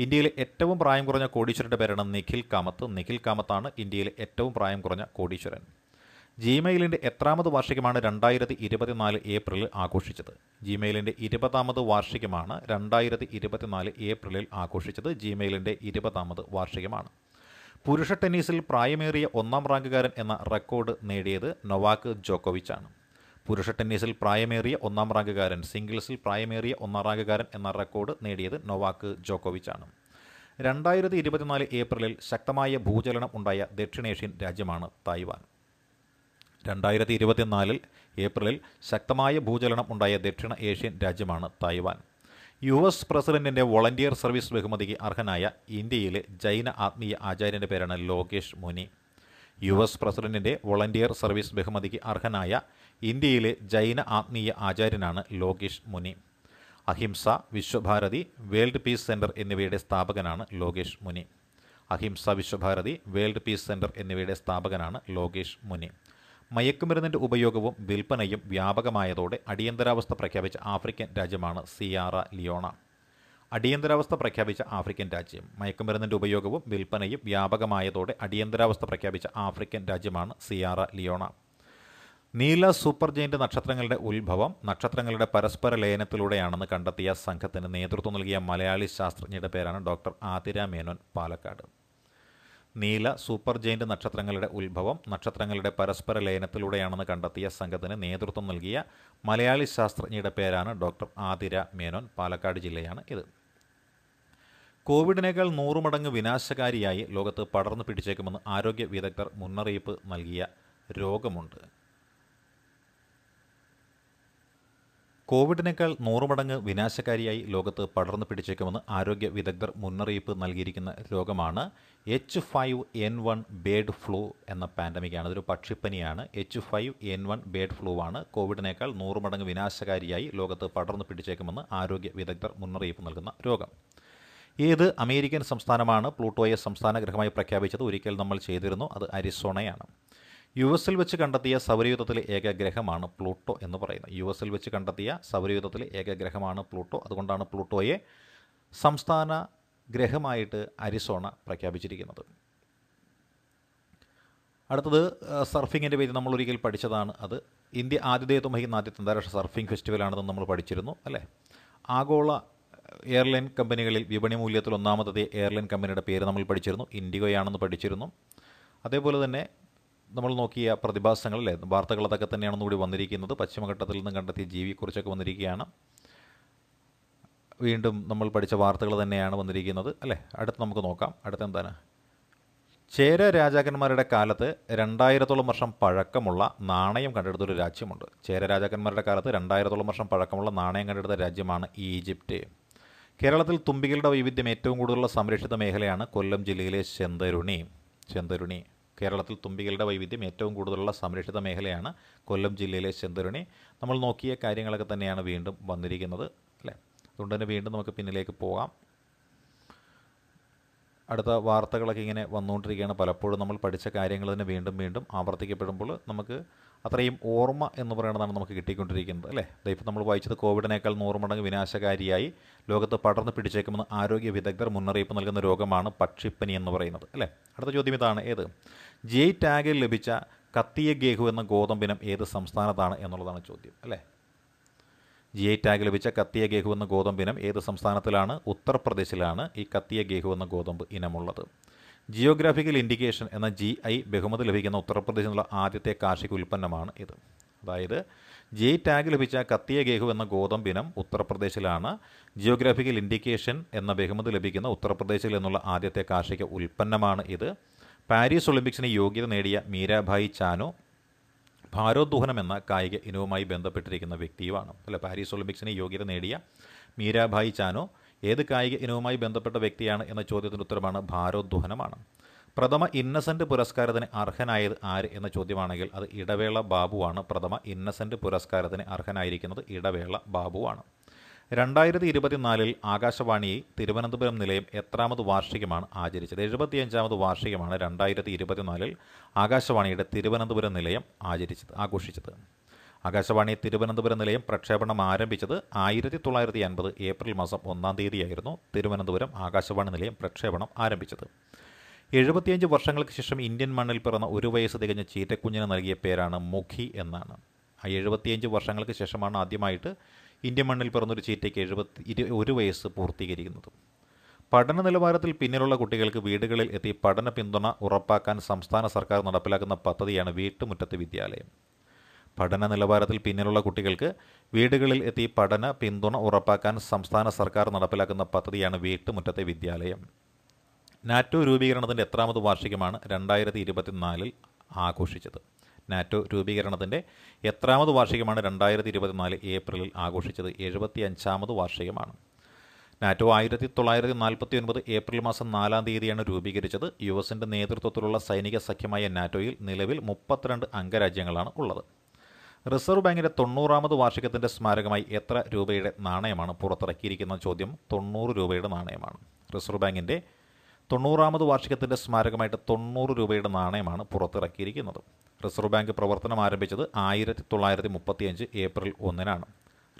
S1: ഇന്ത്യയിലെ ഏറ്റവും പ്രായം കുറഞ്ഞ കോടീശ്വരൻ്റെ പേരാണ് നിഖിൽ കാമത്ത് നിഖിൽ കാമത്താണ് ഇന്ത്യയിലെ ഏറ്റവും പ്രായം കുറഞ്ഞ കോടീശ്വരൻ ജിമെയിലിൻ്റെ എത്രാമത് വാർഷികമാണ് രണ്ടായിരത്തി ഇരുപത്തിനാല് ഏപ്രിലിൽ ആഘോഷിച്ചത് ജിമെയിലിൻ്റെ ഇരുപതാമത് വാർഷികമാണ് രണ്ടായിരത്തി ഇരുപത്തിനാല് ഏപ്രിലിൽ ആഘോഷിച്ചത് ജിമെയിലിൻ്റെ ഇരുപതാമത് വാർഷികമാണ് പുരുഷ ടെന്നീസിൽ പ്രായമേറിയ ഒന്നാം റാങ്കുകാരൻ എന്ന റെക്കോർഡ് നേടിയത് നൊവാക്ക് ജോക്കോവിച്ചാണ് പുരുഷ ടെന്നീസിൽ പ്രായമേറിയ ഒന്നാം റാങ്കുകാരൻ സിംഗിൾസിൽ പ്രായമേറിയ ഒന്നാം റാങ്കുകാരൻ എന്ന റെക്കോർഡ് നേടിയത് നൊവാക്ക് ജോക്കോവിച്ചാണ് രണ്ടായിരത്തി ഇരുപത്തിനാല് ഏപ്രിലിൽ ശക്തമായ ഭൂചലനം ഉണ്ടായ ദക്ഷിണേഷ്യൻ രാജ്യമാണ് തായ്വാൻ രണ്ടായിരത്തി ഇരുപത്തിനാലിൽ ഏപ്രിലിൽ ശക്തമായ ഭൂചലനം ഉണ്ടായ ദക്ഷിണ ഏഷ്യൻ രാജ്യമാണ് തായ്വാൻ യു എസ് പ്രസിഡന്റിൻ്റെ വോളണ്ടിയർ സർവീസ് ബഹുമതിക്ക് അർഹനായ ഇന്ത്യയിലെ ജൈന ആത്മീയ ആചാര്യൻ്റെ പേരാണ് ലോകേഷ് മുനി യു എസ് പ്രസിഡന്റിന്റെ വോളണ്ടിയർ സർവീസ് ബഹുമതിക്ക് അർഹനായ ഇന്ത്യയിലെ ജൈന ആത്മീയ ആചാര്യനാണ് Lokesh Muni Ahimsa Vishwa Bharati world peace centre എന്നിവയുടെ സ്ഥാപകനാണ് Lokesh Muni Ahimsa Vishwa Bharati world peace centre എന്നിവയുടെ സ്ഥാപകനാണ് ലോകേഷ് മുനി മയക്കുമരുന്നിൻ്റെ ഉപയോഗവും വിൽപ്പനയും വ്യാപകമായതോടെ അടിയന്തരാവസ്ഥ പ്രഖ്യാപിച്ച ആഫ്രിക്കൻ രാജ്യമാണ് സിയാറ ലിയോണ അടിയന്തരാവസ്ഥ പ്രഖ്യാപിച്ച ആഫ്രിക്കൻ രാജ്യം മയക്കുമരുന്നിൻ്റെ ഉപയോഗവും വിൽപ്പനയും വ്യാപകമായതോടെ അടിയന്തരാവസ്ഥ പ്രഖ്യാപിച്ച ആഫ്രിക്കൻ രാജ്യമാണ് സിയാറ ലിയോണ നീല സൂപ്പർ ജയിൻ്റ് നക്ഷത്രങ്ങളുടെ ഉത്ഭവം നക്ഷത്രങ്ങളുടെ പരസ്പര ലയനത്തിലൂടെയാണെന്ന് കണ്ടെത്തിയ സംഘത്തിന് നേതൃത്വം നൽകിയ മലയാളി ശാസ്ത്രജ്ഞയുടെ പേരാണ് ഡോക്ടർ ആതിര മേനോൻ പാലക്കാട് നീല സൂപ്പർ ജെയിൻ്റ് നക്ഷത്രങ്ങളുടെ ഉത്ഭവം നക്ഷത്രങ്ങളുടെ പരസ്പര ലയനത്തിലൂടെയാണെന്ന് കണ്ടെത്തിയ സംഘത്തിന് നേതൃത്വം നൽകിയ മലയാളി ശാസ്ത്രജ്ഞയുടെ പേരാണ് ഡോക്ടർ ആതിര മേനോൻ പാലക്കാട് ജില്ലയാണ് ഇത് കോവിഡിനേക്കാൾ നൂറുമടങ്ങ് വിനാശകാരിയായി ലോകത്ത് പടർന്നു പിടിച്ചേക്കുമെന്ന് ആരോഗ്യ വിദഗ്ധർ മുന്നറിയിപ്പ് നൽകിയ രോഗമുണ്ട് കോവിഡിനേക്കാൾ നൂറുമടങ്ങ് വിനാശകാരിയായി ലോകത്ത് പടർന്നു പിടിച്ചേക്കുമെന്ന് ആരോഗ്യ വിദഗ്ധർ മുന്നറിയിപ്പ് നൽകിയിരിക്കുന്ന രോഗമാണ് H five N one bird flu എന്ന പാൻഡമിക്കാണ് ഇതൊരു പക്ഷിപ്പനിയാണ് H five N one bird flu ആണ് കോവിഡിനേക്കാൾ നൂറുമടങ്ങ് വിനാശകാരിയായി ലോകത്ത് പടർന്നു പിടിച്ചേക്കുമെന്ന് ആരോഗ്യ വിദഗ്ധർ മുന്നറിയിപ്പ് നൽകുന്ന രോഗം ഏത് അമേരിക്കൻ സംസ്ഥാനമാണ് പ്ലൂട്ടോയെ സംസ്ഥാന ഗ്രഹമായി പ്രഖ്യാപിച്ചത് ഒരിക്കൽ നമ്മൾ ചെയ്തിരുന്നു അത് അരിസോണയാണ് യു എസിൽ വെച്ച് കണ്ടെത്തിയ സൗരയുദ്ധത്തിലെ ഏക ഗ്രഹമാണ് പ്ലൂട്ടോ എന്ന് പറയുന്നത് യു എസിൽ വെച്ച് കണ്ടെത്തിയ സൗരയുദ്ധത്തിലെ ഏക ഗ്രഹമാണ് പ്ലൂട്ടോ അതുകൊണ്ടാണ് പ്ലൂട്ടോയെ സംസ്ഥാന ഗ്രഹമായിട്ട് അരിസോണ പ്രഖ്യാപിച്ചിരിക്കുന്നത് അടുത്തത് സർഫിങ്ങിൻ്റെ പേര് നമ്മൾ ഒരിക്കൽ പഠിച്ചതാണ് അത് ഇന്ത്യ ആതിഥേയത്വം വഹിക്കുന്ന ആദ്യത്തെ അന്താരാഷ്ട്ര സർഫിംഗ് ഫെസ്റ്റിവലാണെന്ന് നമ്മൾ പഠിച്ചിരുന്നു അല്ലേ ആഗോള എയർലൈൻ കമ്പനികളിൽ വിപണി മൂല്യത്തിൽ ഒന്നാമത്തെ എയർലൈൻ കമ്പനിയുടെ പേര് നമ്മൾ പഠിച്ചിരുന്നു ഇൻഡിഗോയാണെന്ന് പഠിച്ചിരുന്നു അതേപോലെ തന്നെ നമ്മൾ നോക്കിയ പ്രതിഭാസങ്ങളിലെ വാർത്തകൾ അതൊക്കെ തന്നെയാണെന്ന് കൂടി വന്നിരിക്കുന്നത് പശ്ചിമഘട്ടത്തിൽ നിന്ന് കണ്ടെത്തിയ ജീവിയെക്കുറിച്ചൊക്കെ വന്നിരിക്കുകയാണ് വീണ്ടും നമ്മൾ പഠിച്ച വാർത്തകൾ തന്നെയാണ് വന്നിരിക്കുന്നത് അല്ലേ അടുത്ത് നമുക്ക് നോക്കാം അടുത്ത എന്താണ് ചേര രാജാക്കന്മാരുടെ കാലത്ത് രണ്ടായിരത്തോളം വർഷം പഴക്കമുള്ള നാണയം കണ്ടെടുത്തൊരു രാജ്യമുണ്ട് ചേര രാജാക്കന്മാരുടെ കാലത്ത് രണ്ടായിരത്തോളം വർഷം പഴക്കമുള്ള നാണയം കണ്ടെടുത്ത രാജ്യമാണ് ഈജിപ്റ്റ് കേരളത്തിൽ തുമ്പികളുടെ വൈവിധ്യം ഏറ്റവും കൂടുതലുള്ള സംരക്ഷിത മേഖലയാണ് കൊല്ലം ജില്ലയിലെ ചെന്തരുണി ചെന്തരുണി കേരളത്തിൽ തുമ്പികളുടെ വൈവിധ്യം ഏറ്റവും കൂടുതലുള്ള സംരക്ഷിത മേഖലയാണ് കൊല്ലം ജില്ലയിലെ ചെന്തുരുണി നമ്മൾ നോക്കിയ കാര്യങ്ങളൊക്കെ തന്നെയാണ് വീണ്ടും വന്നിരിക്കുന്നത് അല്ലേ അതുകൊണ്ട് തന്നെ വീണ്ടും നമുക്ക് പിന്നിലേക്ക് പോകാം അടുത്ത വാർത്തകളൊക്കെ ഇങ്ങനെ വന്നുകൊണ്ടിരിക്കുകയാണ് പലപ്പോഴും നമ്മൾ പഠിച്ച കാര്യങ്ങൾ തന്നെ വീണ്ടും വീണ്ടും ആവർത്തിക്കപ്പെടുമ്പോൾ നമുക്ക് അത്രയും ഓർമ്മ എന്ന് പറയുന്നതാണ് നമുക്ക് കിട്ടിക്കൊണ്ടിരിക്കുന്നത് അല്ലേ ഇപ്പോൾ നമ്മൾ വായിച്ചത് കോവിഡിനേക്കാൾ നൂറ് മടങ്ങ് വിനാശകാരിയായി ലോകത്ത് പടർന്നു പിടിച്ചേക്കുമെന്ന് ആരോഗ്യ വിദഗ്ധർ മുന്നറിയിപ്പ് നൽകുന്ന രോഗമാണ് പക്ഷിപ്പനി എന്ന് പറയുന്നത് അല്ലേ അടുത്ത ചോദ്യം ഇതാണ് ഏത് ജെയ് ടാഗിൽ ലഭിച്ച കത്തിയ ഗേഹു എന്ന ഗോതമ്പിനം ഏത് സംസ്ഥാനത്താണ് എന്നുള്ളതാണ് ചോദ്യം അല്ലേ ജി ഐ ടാഗ് ലഭിച്ച കത്തിയ ഗേഹു എന്ന ഗോതമ്പിനം ഏത് സംസ്ഥാനത്തിലാണ് ഉത്തർപ്രദേശിലാണ് ഈ കത്തിയ ഗേഹു എന്ന ഗോതമ്പ് ഇനമുള്ളത് ജിയോഗ്രാഫിക്കൽ ഇൻഡിക്കേഷൻ എന്ന ജി ഐ ബഹുമതി ലഭിക്കുന്ന ഉത്തർപ്രദേശിൽ നിന്നുള്ള ആദ്യത്തെ കാർഷിക ഉൽപ്പന്നമാണ് ഇത് അതായത് ജി ടാഗ് ലഭിച്ച കത്തിയ ഗേഹു എന്ന ഗോതമ്പിനം ഉത്തർപ്രദേശിലാണ് ജിയോഗ്രാഫിക്കൽ ഇൻഡിക്കേഷൻ എന്ന ബഹുമതി ലഭിക്കുന്ന ഉത്തർപ്രദേശിൽ നിന്നുള്ള ആദ്യത്തെ കാർഷിക ഉൽപ്പന്നമാണ് ഇത് പാരീസ് ഒളിമ്പിക്സിന് യോഗ്യത നേടിയ മീരാഭായി ചാനോ ഭാരോദ്വഹനം എന്ന കായിക ഇനവുമായി ബന്ധപ്പെട്ടിരിക്കുന്ന വ്യക്തിയുമാണ് അല്ല പാരീസ് ഒളിമ്പിക്സിന് യോഗ്യത നേടിയ മീരാഭായി ചാനോ ഏത് കായിക ഇനവുമായി ബന്ധപ്പെട്ട വ്യക്തിയാണ് എന്ന ചോദ്യത്തിൻ്റെ ഉത്തരമാണ് ഭാരോദ്വഹനമാണ് പ്രഥമ ഇന്നസെൻ്റ് പുരസ്കാരത്തിന് അർഹനായത് ആര് എന്ന ചോദ്യമാണെങ്കിൽ അത് ഇടവേള ബാബുവാണ് പ്രഥമ ഇന്നസെൻ്റ് പുരസ്കാരത്തിന് അർഹനായിരിക്കുന്നത് ഇടവേള ബാബുവാണ് രണ്ടായിരത്തി ഇരുപത്തിനാലിൽ ആകാശവാണി തിരുവനന്തപുരം നിലയം എത്രാമത് വാർഷികമാണ് ആചരിച്ചത് എഴുപത്തിയഞ്ചാമത് വാർഷികമാണ് രണ്ടായിരത്തി ഇരുപത്തിനാലിൽ ആകാശവാണിയുടെ തിരുവനന്തപുരം നിലയം ആചരിച്ചത് ആഘോഷിച്ചത് ആകാശവാണി തിരുവനന്തപുരം നിലയം പ്രക്ഷേപണം ആരംഭിച്ചത് ആയിരത്തി തൊള്ളായിരത്തി അൻപത് ഏപ്രിൽ മാസം ഒന്നാം തീയതിയായിരുന്നു തിരുവനന്തപുരം ആകാശവാണി നിലയം പ്രക്ഷേപണം ആരംഭിച്ചത് എഴുപത്തിയഞ്ച് വർഷങ്ങൾക്ക് ശേഷം ഇന്ത്യൻ മണ്ണിൽ പിറന്ന ഒരു വയസ്സ് തികഞ്ഞ ചീറ്റക്കുഞ്ഞിന് നൽകിയ പേരാണ് മുഖി എന്നാണ് ആ എഴുപത്തിയഞ്ച് വർഷങ്ങൾക്ക് ശേഷമാണ് ആദ്യമായിട്ട് ഇന്ത്യൻ മണ്ണിൽ പിറന്നൊരു ചീറ്റയ്ക്ക് എഴുപത്തി ഒരു വയസ്സ് പൂർത്തീകരിക്കുന്നത് പഠന നിലവാരത്തിൽ പിന്നിലുള്ള കുട്ടികൾക്ക് വീടുകളിൽ എത്തി പഠന പിന്തുണ ഉറപ്പാക്കാൻ സംസ്ഥാന സർക്കാർ നടപ്പിലാക്കുന്ന പദ്ധതിയാണ് വീട്ടുമുറ്റത്ത് വിദ്യാലയം പഠന നിലവാരത്തിൽ പിന്നിലുള്ള കുട്ടികൾക്ക് വീടുകളിൽ എത്തി പഠന പിന്തുണ ഉറപ്പാക്കാൻ സംസ്ഥാന സർക്കാർ നടപ്പിലാക്കുന്ന പദ്ധതിയാണ് വീട്ടുമുറ്റത്തെ വിദ്യാലയം നാറ്റോ രൂപീകരണത്തിൻ്റെ എത്രാമത് വാർഷികമാണ് രണ്ടായിരത്തി ഇരുപത്തിനാലിൽ ആഘോഷിച്ചത് നാറ്റോ രൂപീകരണത്തിൻ്റെ എത്രാമത് വാർഷികമാണ് രണ്ടായിരത്തി ഇരുപത്തിനാല് ഏപ്രിലിൽ ആഘോഷിച്ചത് എഴുപത്തി അഞ്ചാമത് വാർഷികമാണ് നാറ്റോ ആയിരത്തി തൊള്ളായിരത്തി നാൽപ്പത്തി ഒൻപത് ഏപ്രിൽ മാസം നാലാം തീയതിയാണ് രൂപീകരിച്ചത് യു എസിൻ്റെ നേതൃത്വത്തിലുള്ള സൈനിക സഖ്യമായ നാറ്റോയിൽ നിലവിൽ മുപ്പത്തിരണ്ട് അംഗരാജ്യങ്ങളാണ് ഉള്ളത് റിസർവ് ബാങ്കിന്റെ തൊണ്ണൂറാമത് വാർഷികത്തിന്റെ സ്മാരകമായി എത്ര രൂപയുടെ നാണയമാണ് പുറത്തിറക്കിയിരിക്കുന്ന ചോദ്യം തൊണ്ണൂറ് രൂപയുടെ നാണയമാണ് റിസർവ് ബാങ്കിന്റെ തൊണ്ണൂറാമത് വാർഷികത്തിന്റെ സ്മാരകമായിട്ട് തൊണ്ണൂറ് രൂപയുടെ നാണയമാണ് പുറത്തിറക്കിയിരിക്കുന്നത് റിസർവ് ബാങ്ക് പ്രവർത്തനം ആരംഭിച്ചത് ആയിരത്തി തൊള്ളായിരത്തി മുപ്പത്തിയഞ്ച് ഏപ്രിൽ ഒന്നിനാണ്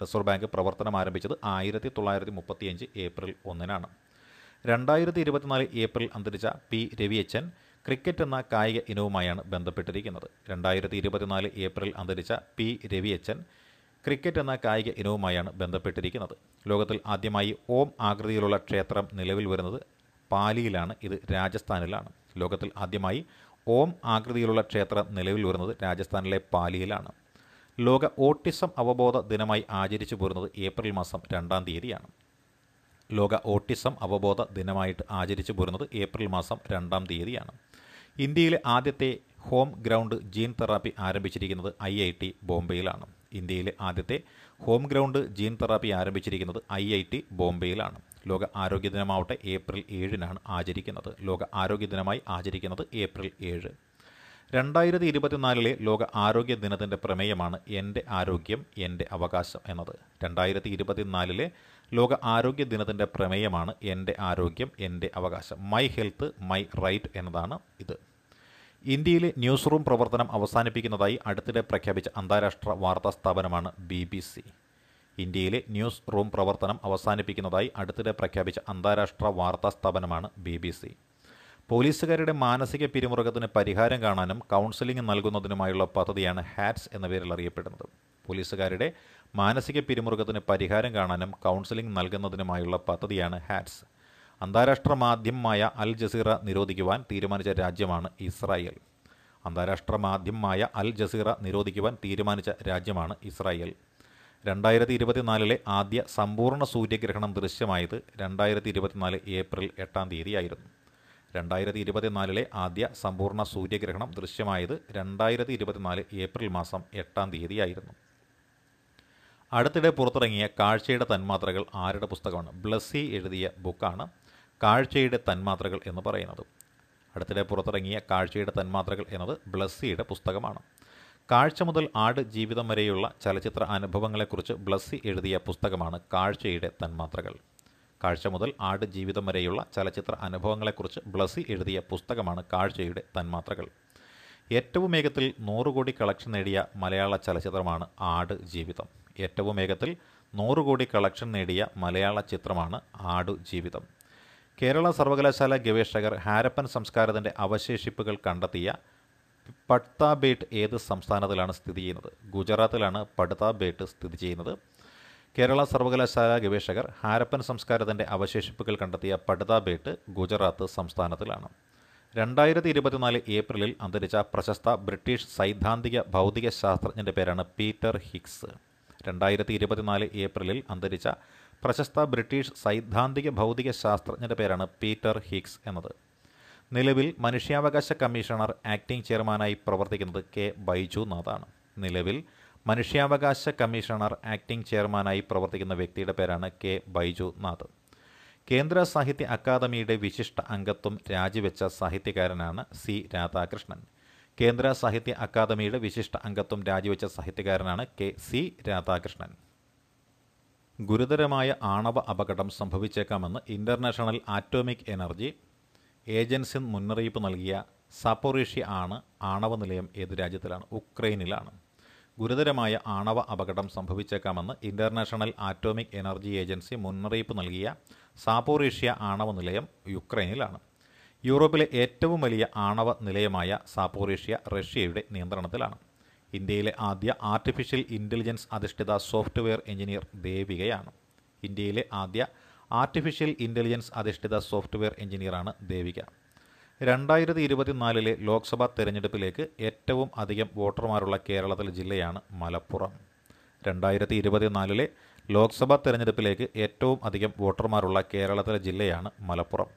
S1: റിസർവ് ബാങ്ക് പ്രവർത്തനം ആരംഭിച്ചത് ആയിരത്തി തൊള്ളായിരത്തി മുപ്പത്തിയഞ്ച് ഏപ്രിൽ ഒന്നിനാണ് രണ്ടായിരത്തി ഇരുപത്തിനാല് ഏപ്രിൽ അന്തരിച്ച പി രവിയച്ചൻ ക്രിക്കറ്റ് എന്ന കായിക ഇനവുമായാണ് ബന്ധപ്പെട്ടിരിക്കുന്നത് രണ്ടായിരത്തി ഇരുപത്തിനാല് ഏപ്രിൽ അന്തരിച്ച പി രവിയച്ചൻ ക്രിക്കറ്റ് എന്ന കായിക ഇനവുമായാണ് ബന്ധപ്പെട്ടിരിക്കുന്നത് ലോകത്തിൽ ആദ്യമായി ഓം ആകൃതിയിലുള്ള ക്ഷേത്രം നിലവിൽ വരുന്നത് പാലിയിലാണ് ഇത് രാജസ്ഥാനിലാണ് ലോകത്തിൽ ആദ്യമായി ഓം ആകൃതിയിലുള്ള ക്ഷേത്രം നിലവിൽ വരുന്നത് രാജസ്ഥാനിലെ പാലിയിലാണ് ലോക ഓട്ടിസം അവബോധ ദിനമായി ആചരിച്ചു പോരുന്നത് ഏപ്രിൽ മാസം രണ്ടാം തീയതിയാണ് ലോക ഓട്ടിസം അവബോധ ദിനമായിട്ട് ആചരിച്ചു പോരുന്നത് ഏപ്രിൽ മാസം രണ്ടാം തീയതിയാണ് ഇന്ത്യയിലെ ആദ്യത്തെ ഹോം ഗ്രൗണ്ട് ജീൻ തെറാപ്പി ആരംഭിച്ചിരിക്കുന്നത് ഐ ഐ ടി ബോംബെയിലാണ് ഇന്ത്യയിലെ ആദ്യത്തെ ഹോം ഗ്രൗണ്ട് ജീൻ തെറാപ്പി ആരംഭിച്ചിരിക്കുന്നത് ഐ ഐ ടി ബോംബെയിലാണ് ലോക ആരോഗ്യ ദിനമാവട്ടെ ഏപ്രിൽ ഏഴിനാണ് ആചരിക്കുന്നത് ലോക ആരോഗ്യ ദിനമായി ആചരിക്കുന്നത് ഏപ്രിൽ ഏഴ് രണ്ടായിരത്തി ഇരുപത്തിനാലിലെ ലോക ആരോഗ്യ ദിനത്തിൻ്റെ പ്രമേയമാണ് എൻ്റെ ആരോഗ്യം എൻ്റെ അവകാശം എന്നത് രണ്ടായിരത്തി ഇരുപത്തിനാലിലെ ലോക ആരോഗ്യ ദിനത്തിൻ്റെ പ്രമേയമാണ് എൻ്റെ ആരോഗ്യം എൻ്റെ അവകാശം മൈ ഹെൽത്ത് മൈ റൈറ്റ് എന്നതാണ് ഇത് ഇന്ത്യയിലെ ന്യൂസ് റൂം പ്രവർത്തനം അവസാനിപ്പിക്കുന്നതായി അടുത്തിടെ പ്രഖ്യാപിച്ച അന്താരാഷ്ട്ര വാർത്താ സ്ഥാപനമാണ് ബി ബി സി ഇന്ത്യയിലെ ന്യൂസ് റൂം പ്രവർത്തനം അവസാനിപ്പിക്കുന്നതായി അടുത്തിടെ പ്രഖ്യാപിച്ച അന്താരാഷ്ട്ര വാർത്താ സ്ഥാപനമാണ് ബി ബി സി പോലീസുകാരുടെ മാനസിക പിരിമുറുക്കത്തിന് പരിഹാരം കാണാനും കൗൺസിലിംഗ് നൽകുന്നതിനുമായുള്ള പദ്ധതിയാണ് ഹാറ്റ്സ് എന്ന പേരിൽ അറിയപ്പെടുന്നത് പോലീസുകാരുടെ മാനസിക പിരിമുറുക്കത്തിന് പരിഹാരം കാണാനും കൗൺസിലിംഗ് നൽകുന്നതിനുമായുള്ള പദ്ധതിയാണ് ഹാറ്റ്സ് അന്താരാഷ്ട്ര മാധ്യമമായ അൽ ജസീറ നിരോധിക്കുവാൻ തീരുമാനിച്ച രാജ്യമാണ് ഇസ്രായേൽ അന്താരാഷ്ട്ര മാധ്യമമായ അൽ ജസീറ നിരോധിക്കുവാൻ തീരുമാനിച്ച രാജ്യമാണ് ഇസ്രായേൽ രണ്ടായിരത്തി ഇരുപത്തിനാലിലെ ആദ്യ സമ്പൂർണ്ണ സൂര്യഗ്രഹണം ദൃശ്യമായത് രണ്ടായിരത്തി ഇരുപത്തിനാല് ഏപ്രിൽ എട്ടാം തീയതിയായിരുന്നു രണ്ടായിരത്തി ഇരുപത്തിനാലിലെ ആദ്യ സമ്പൂർണ്ണ സൂര്യഗ്രഹണം ദൃശ്യമായത് രണ്ടായിരത്തി ഇരുപത്തിനാല് ഏപ്രിൽ മാസം എട്ടാം തീയതിയായിരുന്നു അടുത്തിടെ പുറത്തിറങ്ങിയ കാഴ്ചയുടെ തന്മാത്രകൾ ആരുടെ പുസ്തകമാണ് ബ്ലസ്സി എഴുതിയ ബുക്കാണ് കാഴ്ചയുടെ തന്മാത്രകൾ എന്ന് പറയുന്നത് അടുത്തിടെ പുറത്തിറങ്ങിയ കാഴ്ചയുടെ തന്മാത്രകൾ എന്നത് ബ്ലസ്സിയുടെ പുസ്തകമാണ് കാഴ്ച മുതൽ ആട് ജീവിതം വരെയുള്ള ചലച്ചിത്ര അനുഭവങ്ങളെക്കുറിച്ച് ബ്ലസ്സി എഴുതിയ പുസ്തകമാണ് കാഴ്ചയുടെ തന്മാത്രകൾ കാഴ്ച മുതൽ ആട് ജീവിതം വരെയുള്ള ചലച്ചിത്ര അനുഭവങ്ങളെക്കുറിച്ച് ബ്ലസ്സി എഴുതിയ പുസ്തകമാണ് കാഴ്ചയുടെ തന്മാത്രകൾ ഏറ്റവും വേഗത്തിൽ നൂറ് കോടി കളക്ഷൻ നേടിയ മലയാള ചലച്ചിത്രമാണ് ആട് ജീവിതം ഏറ്റവും വേഗത്തിൽ നൂറ് കോടി കളക്ഷൻ നേടിയ മലയാള ചിത്രമാണ് ആടു ജീവിതം കേരള സർവകലാശാല ഗവേഷകർ ഹാരപ്പൻ സംസ്കാരത്തിൻ്റെ അവശേഷിപ്പുകൾ കണ്ടെത്തിയ പട്താബേട്ട് ഏത് സംസ്ഥാനത്തിലാണ് സ്ഥിതി ചെയ്യുന്നത് ഗുജറാത്തിലാണ് പട്താബേട്ട് സ്ഥിതി ചെയ്യുന്നത് കേരള സർവകലാശാല ഗവേഷകർ ഹാരപ്പൻ സംസ്കാരത്തിൻ്റെ അവശേഷിപ്പുകൾ കണ്ടെത്തിയ പട്താബേട്ട് ഗുജറാത്ത് സംസ്ഥാനത്തിലാണ് രണ്ടായിരത്തി ഇരുപത്തിനാല് ഏപ്രിലിൽ അന്തരിച്ച പ്രശസ്ത ബ്രിട്ടീഷ് സൈദ്ധാന്തിക ഭൗതിക ശാസ്ത്രജ്ഞൻ്റെ പേരാണ് പീറ്റർ ഹിക്സ് രണ്ടായിരത്തി ഇരുപത്തിനാല് ഏപ്രിലിൽ അന്തരിച്ച പ്രശസ്ത ബ്രിട്ടീഷ് സൈദ്ധാന്തിക ഭൗതിക ശാസ്ത്രജ്ഞന്റെ പേരാണ് പീറ്റർ ഹിക്സ് എന്നത് നിലവിൽ മനുഷ്യാവകാശ കമ്മീഷണർ ആക്ടിംഗ് ചെയർമാനായി പ്രവർത്തിക്കുന്നത് കെ ബൈജുനാഥാണ് നിലവിൽ മനുഷ്യാവകാശ കമ്മീഷണർ ആക്ടിംഗ് ചെയർമാനായി പ്രവർത്തിക്കുന്ന വ്യക്തിയുടെ പേരാണ് കെ ബൈജുനാഥ് കേന്ദ്ര സാഹിത്യ അക്കാദമിയുടെ വിശിഷ്ട അംഗത്വം രാജിവെച്ച സാഹിത്യകാരനാണ് സി രാധാകൃഷ്ണൻ കേന്ദ്ര സാഹിത്യ അക്കാദമിയുടെ വിശിഷ്ട അംഗത്വം രാജിവെച്ച സാഹിത്യകാരനാണ് കെ സി രാധാകൃഷ്ണൻ ഗുരുതരമായ ആണവ അപകടം സംഭവിച്ചേക്കാമെന്ന് ഇൻ്റർനാഷണൽ ആറ്റോമിക് എനർജി ഏജൻസി മുന്നറിയിപ്പ് നൽകിയ സപ്പോറീഷ്യ ആണ് ആണവ നിലയം ഏത് രാജ്യത്തിലാണ് ഉക്രൈനിലാണ് ഗുരുതരമായ ആണവ അപകടം സംഭവിച്ചേക്കാമെന്ന് ഇൻ്റർനാഷണൽ ആറ്റോമിക് എനർജി ഏജൻസി മുന്നറിയിപ്പ് നൽകിയ സാപ്പോറേഷ്യ ആണവ നിലയം യുക്രൈനിലാണ് യൂറോപ്പിലെ ഏറ്റവും വലിയ ആണവ നിലയമായ സാപ്പോറേഷ്യ റഷ്യയുടെ നിയന്ത്രണത്തിലാണ് ഇന്ത്യയിലെ ആദ്യ ആർട്ടിഫിഷ്യൽ ഇൻ്റലിജൻസ് അധിഷ്ഠിത സോഫ്റ്റ്വെയർ എഞ്ചിനീയർ ദേവികയാണ് ഇന്ത്യയിലെ ആദ്യ ആർട്ടിഫിഷ്യൽ ഇൻ്റലിജൻസ് അധിഷ്ഠിത സോഫ്റ്റ്വെയർ എഞ്ചിനീയറാണ് ദേവിക രണ്ടായിരത്തി ഇരുപത്തിനാലിലെ ലോക്സഭാ തെരഞ്ഞെടുപ്പിലേക്ക് ഏറ്റവും അധികം വോട്ടർമാരുള്ള കേരളത്തിലെ ജില്ലയാണ് മലപ്പുറം രണ്ടായിരത്തി ഇരുപത്തിനാലിലെ ലോക്സഭാ തെരഞ്ഞെടുപ്പിലേക്ക് ഏറ്റവും അധികം വോട്ടർമാരുള്ള കേരളത്തിലെ ജില്ലയാണ് മലപ്പുറം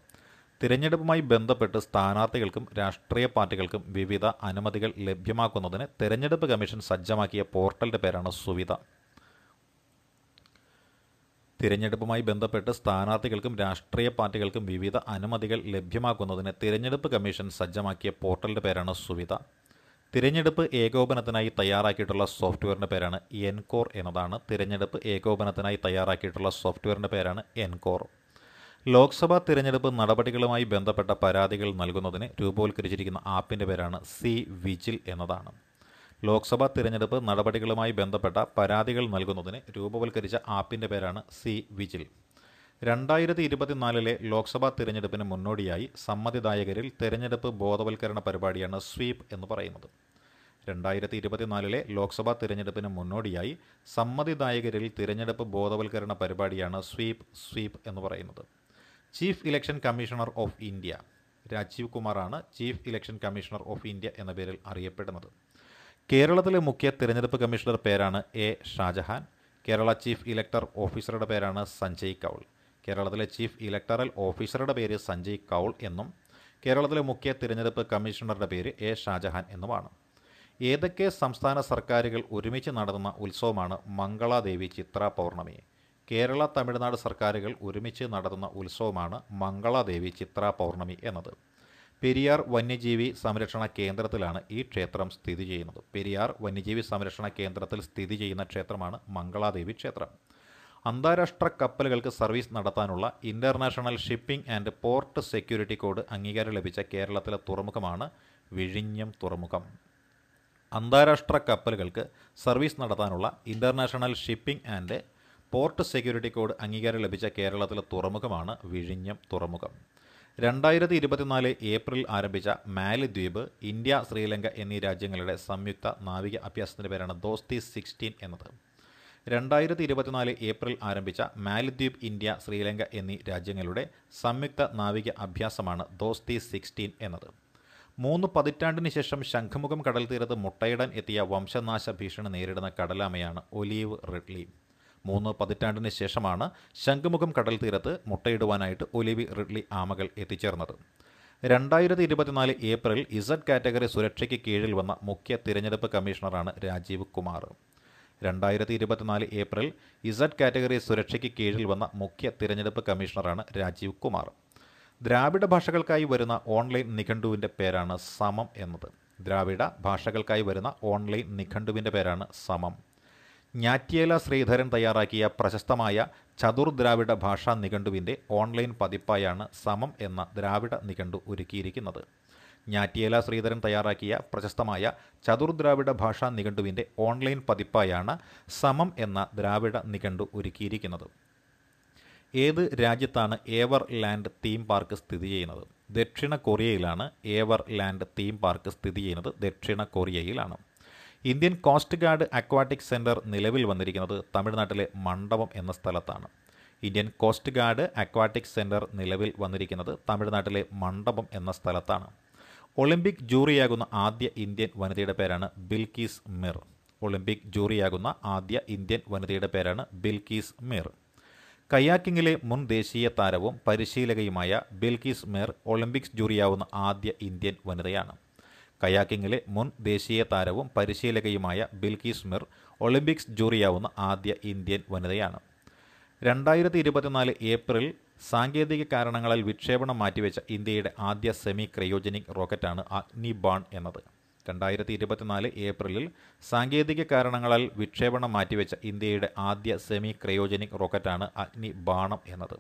S1: തിരഞ്ഞെടുപ്പുമായി ബന്ധപ്പെട്ട് സ്ഥാനാർത്ഥികൾക്കും രാഷ്ട്രീയ പാർട്ടികൾക്കും വിവിധ അനുമതികൾ ലഭ്യമാക്കുന്നതിന് തിരഞ്ഞെടുപ്പ് കമ്മീഷൻ സജ്ജമാക്കിയ പോർട്ടലിൻ്റെ പേരാണ് സുവിധ തിരഞ്ഞെടുപ്പുമായി ബന്ധപ്പെട്ട് സ്ഥാനാർത്ഥികൾക്കും രാഷ്ട്രീയ പാർട്ടികൾക്കും വിവിധ അനുമതികൾ ലഭ്യമാക്കുന്നതിന് തിരഞ്ഞെടുപ്പ് കമ്മീഷൻ സജ്ജമാക്കിയ പോർട്ടലിൻ്റെ പേരാണ് സുവിധ തിരഞ്ഞെടുപ്പ് ഏകോപനത്തിനായി തയ്യാറാക്കിയിട്ടുള്ള സോഫ്റ്റ്വെയറിൻ്റെ പേരാണ് എൻകോർ എന്നതാണ് തിരഞ്ഞെടുപ്പ് ഏകോപനത്തിനായി തയ്യാറാക്കിയിട്ടുള്ള സോഫ്റ്റ്വെയറിൻ്റെ പേരാണ് എൻകോർ ലോക്സഭാ തിരഞ്ഞെടുപ്പ് നടപടികളുമായി ബന്ധപ്പെട്ട പരാതികൾ നൽകുന്നതിന് രൂപവൽക്കരിച്ചിരിക്കുന്ന ആപ്പിൻ്റെ പേരാണ് സി വിജിൽ എന്നതാണ് ലോക്സഭാ തിരഞ്ഞെടുപ്പ് നടപടികളുമായി ബന്ധപ്പെട്ട പരാതികൾ നൽകുന്നതിന് രൂപവൽക്കരിച്ച ആപ്പിൻ്റെ പേരാണ് സി വിജിൽ രണ്ടായിരത്തി ഇരുപത്തിനാലിലെ ലോക്സഭാ തിരഞ്ഞെടുപ്പിന് മുന്നോടിയായി സമ്മതിദായകരിൽ തിരഞ്ഞെടുപ്പ് ബോധവൽക്കരണ പരിപാടിയാണ് സ്വീപ് എന്ന് പറയുന്നത് രണ്ടായിരത്തി ഇരുപത്തിനാലിലെ ലോക്സഭാ തിരഞ്ഞെടുപ്പിന് മുന്നോടിയായി സമ്മതിദായകരിൽ തിരഞ്ഞെടുപ്പ് ബോധവൽക്കരണ പരിപാടിയാണ് സ്വീപ് സ്വീപ് എന്ന് പറയുന്നത് chief election commissioner of India Rajiv കുമാറാണ് chief election commissioner of India എന്ന പേരിൽ അറിയപ്പെടുന്നത് കേരളത്തിലെ മുഖ്യ തിരഞ്ഞെടുപ്പ് കമ്മീഷണർ പേരാണ് A Shahjahan Kerala chief elector ഓഫീസറുടെ പേരാണ് സഞ്ജയ് കൗൾ കേരളത്തിലെ ചീഫ് ഇലക്ടറൽ ഓഫീസറുടെ പേര് സഞ്ജയ് കൗൾ എന്നും കേരളത്തിലെ മുഖ്യ തിരഞ്ഞെടുപ്പ് കമ്മീഷണറുടെ പേര് എ ഷാജഹാൻ എന്നുമാണ് ഏതൊക്കെ സംസ്ഥാന സർക്കാരുകൾ ഒരുമിച്ച് നടത്തുന്ന ഉത്സവമാണ് മംഗളാദേവി ചിത്ര പൗർണമി കേരള തമിഴ്നാട് സർക്കാരുകൾ ഒരുമിച്ച് നടത്തുന്ന ഉത്സവമാണ് മംഗളാദേവി ചിത്ര പൗർണമി എന്നത് പെരിയാർ വന്യജീവി സംരക്ഷണ കേന്ദ്രത്തിലാണ് ഈ ക്ഷേത്രം സ്ഥിതി ചെയ്യുന്നത് പെരിയാർ വന്യജീവി സംരക്ഷണ കേന്ദ്രത്തിൽ സ്ഥിതി ചെയ്യുന്ന ക്ഷേത്രമാണ് മംഗളാദേവി ക്ഷേത്രം അന്താരാഷ്ട്ര കപ്പലുകൾക്ക് സർവീസ് നടത്താനുള്ള international shipping and port security code അംഗീകാരം ലഭിച്ച കേരളത്തിലെ തുറമുഖമാണ് വിഴിഞ്ഞം തുറമുഖം അന്താരാഷ്ട്ര കപ്പലുകൾക്ക് സർവീസ് നടത്താനുള്ള international shipping and port security code അംഗീകാരം ലഭിച്ച കേരളത്തിലെ തുറമുഖമാണ് വിഴിഞ്ഞം തുറമുഖം രണ്ടായിരത്തി ഇരുപത്തിനാല് ഏപ്രിൽ ആരംഭിച്ച മാലിദ്വീപ് ഇന്ത്യ ശ്രീലങ്ക എന്നീ രാജ്യങ്ങളുടെ സംയുക്ത നാവിക അഭ്യാസത്തിൻ്റെ പേരാണ് ദോസ്തി സിക്സ്റ്റീൻ എന്നത് രണ്ടായിരത്തി ഇരുപത്തിനാല് ഏപ്രിൽ ആരംഭിച്ച മാലിദ്വീപ് ഇന്ത്യ ശ്രീലങ്ക എന്നീ രാജ്യങ്ങളുടെ സംയുക്ത നാവിക അഭ്യാസമാണ് ദോസ്തി സിക്സ്റ്റീൻ എന്നത് മൂന്ന് പതിറ്റാണ്ടിന് ശേഷം ശംഖുമുഖം കടൽ തീരത്ത് മുട്ടയിടാൻ എത്തിയ വംശനാശ ഭീഷണി നേരിടുന്ന കടലാമയാണ് ഒലീവ് റിഡ്ലി മൂന്ന് പതിറ്റാണ്ടിന് ശേഷമാണ് ശംഖുമുഖം കടൽ തീരത്ത് മുട്ടയിടുവാനായിട്ട് ഒലിവി റിഡ്ലി ആമകൾ എത്തിച്ചേർന്നത് രണ്ടായിരത്തി ഇരുപത്തിനാല് ഏപ്രിൽ ഇസഡ് കാറ്റഗറി സുരക്ഷയ്ക്ക് കീഴിൽ വന്ന മുഖ്യ തിരഞ്ഞെടുപ്പ് കമ്മീഷണറാണ് രാജീവ് കുമാർ രണ്ടായിരത്തി ഇരുപത്തിനാല് ഏപ്രിൽ ഇസഡ് കാറ്റഗറി സുരക്ഷയ്ക്ക് കീഴിൽ വന്ന മുഖ്യ തിരഞ്ഞെടുപ്പ് കമ്മീഷണറാണ് രാജീവ് കുമാർ ദ്രാവിഡ ഭാഷകൾക്കായി വരുന്ന ഓൺലൈൻ നിഘണ്ടുവിൻ്റെ പേരാണ് സമം എന്നത് ദ്രാവിഡ ഭാഷകൾക്കായി വരുന്ന ഓൺലൈൻ നിഘണ്ടുവിൻ്റെ പേരാണ് സമം ഞാറ്റിയേല ശ്രീധരൻ തയ്യാറാക്കിയ പ്രശസ്തമായ ചതുർദ്രാവിഡ ഭാഷാ നിഘണ്ടുവിൻ്റെ ഓൺലൈൻ പതിപ്പായാണ് സമം എന്ന ദ്രാവിഡ നിഘണ്ടു ഒരുക്കിയിരിക്കുന്നത് ഞാറ്റിയേല ശ്രീധരൻ തയ്യാറാക്കിയ പ്രശസ്തമായ ചതുർദ്രാവിഡ ഭാഷാ നിഘണ്ടുവിൻ്റെ ഓൺലൈൻ പതിപ്പായാണ് സമം എന്ന ദ്രാവിഡ നിഘണ്ടു ഒരുക്കിയിരിക്കുന്നത് ഏത് രാജ്യത്താണ് ഏവർ ലാൻഡ് തീം പാർക്ക് സ്ഥിതി ചെയ്യുന്നത് ദക്ഷിണ കൊറിയയിലാണ് ഏവർ ലാൻഡ് തീം പാർക്ക് സ്ഥിതി ചെയ്യുന്നത് ദക്ഷിണ കൊറിയയിലാണ് Indian coast guard aquatic centre നിലവിൽ വന്നിരിക്കുന്നത് തമിഴ്നാട്ടിലെ മണ്ഡപം എന്ന സ്ഥലത്താണ് Indian coast guard aquatic centre നിലവിൽ വന്നിരിക്കുന്നത് തമിഴ്നാട്ടിലെ മണ്ഡപം എന്ന സ്ഥലത്താണ് ഒളിമ്പിക് ജൂറിയാകുന്ന ആദ്യ ഇന്ത്യൻ വനിതയുടെ പേരാണ് ബിൽക്കീസ് മിർ ഒളിമ്പിക് ജൂറിയാകുന്ന ആദ്യ ഇന്ത്യൻ വനിതയുടെ പേരാണ് ബിൽക്കീസ് മിർ കയാക്കിങ്ങിലെ മുൻ ദേശീയ താരവും പരിശീലകയുമായ ബിൽക്കീസ് മിർ ഒളിമ്പിക്സ് ജൂറിയാവുന്ന ആദ്യ ഇന്ത്യൻ വനിതയാണ് കയാക്കിങ്ങിലെ മുൻ ദേശീയ താരവും പരിശീലകയുമായ ബിൽക്കീസ് മിർ ഒളിമ്പിക്സ് ജൂറിയാവുന്ന ആദ്യ ഇന്ത്യൻ വനിതയാണ് രണ്ടായിരത്തി ഇരുപത്തിനാല് ഏപ്രിൽ സാങ്കേതിക കാരണങ്ങളാൽ വിക്ഷേപണം മാറ്റിവെച്ച ഇന്ത്യയുടെ ആദ്യ സെമി ക്രയോജനിക് റോക്കറ്റാണ് അഗ്നിബാൺ എന്നത് രണ്ടായിരത്തി ഇരുപത്തിനാല് ഏപ്രിലിൽ സാങ്കേതിക കാരണങ്ങളാൽ വിക്ഷേപണം മാറ്റിവെച്ച ഇന്ത്യയുടെ ആദ്യ സെമി ക്രയോജനിക് റോക്കറ്റാണ് അഗ്നി ബാണം എന്നത്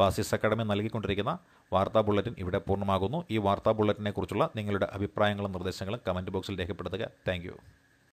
S1: പാസിസ് അക്കാഡമി നൽകിക്കൊണ്ടിരിക്കുന്ന വാർത്താ ബുള്ളറ്റിൻ ഇവിടെ പൂർണ്ണമാകുന്നു ഈ വാർത്താ ബുള്ളറ്റിനെക്കുറിച്ചുള്ള നിങ്ങളുടെ അഭിപ്രായങ്ങളും നിർദ്ദേശങ്ങളും കമൻറ്റ് ബോക്സിൽ രേഖപ്പെടുത്തുക താങ്ക്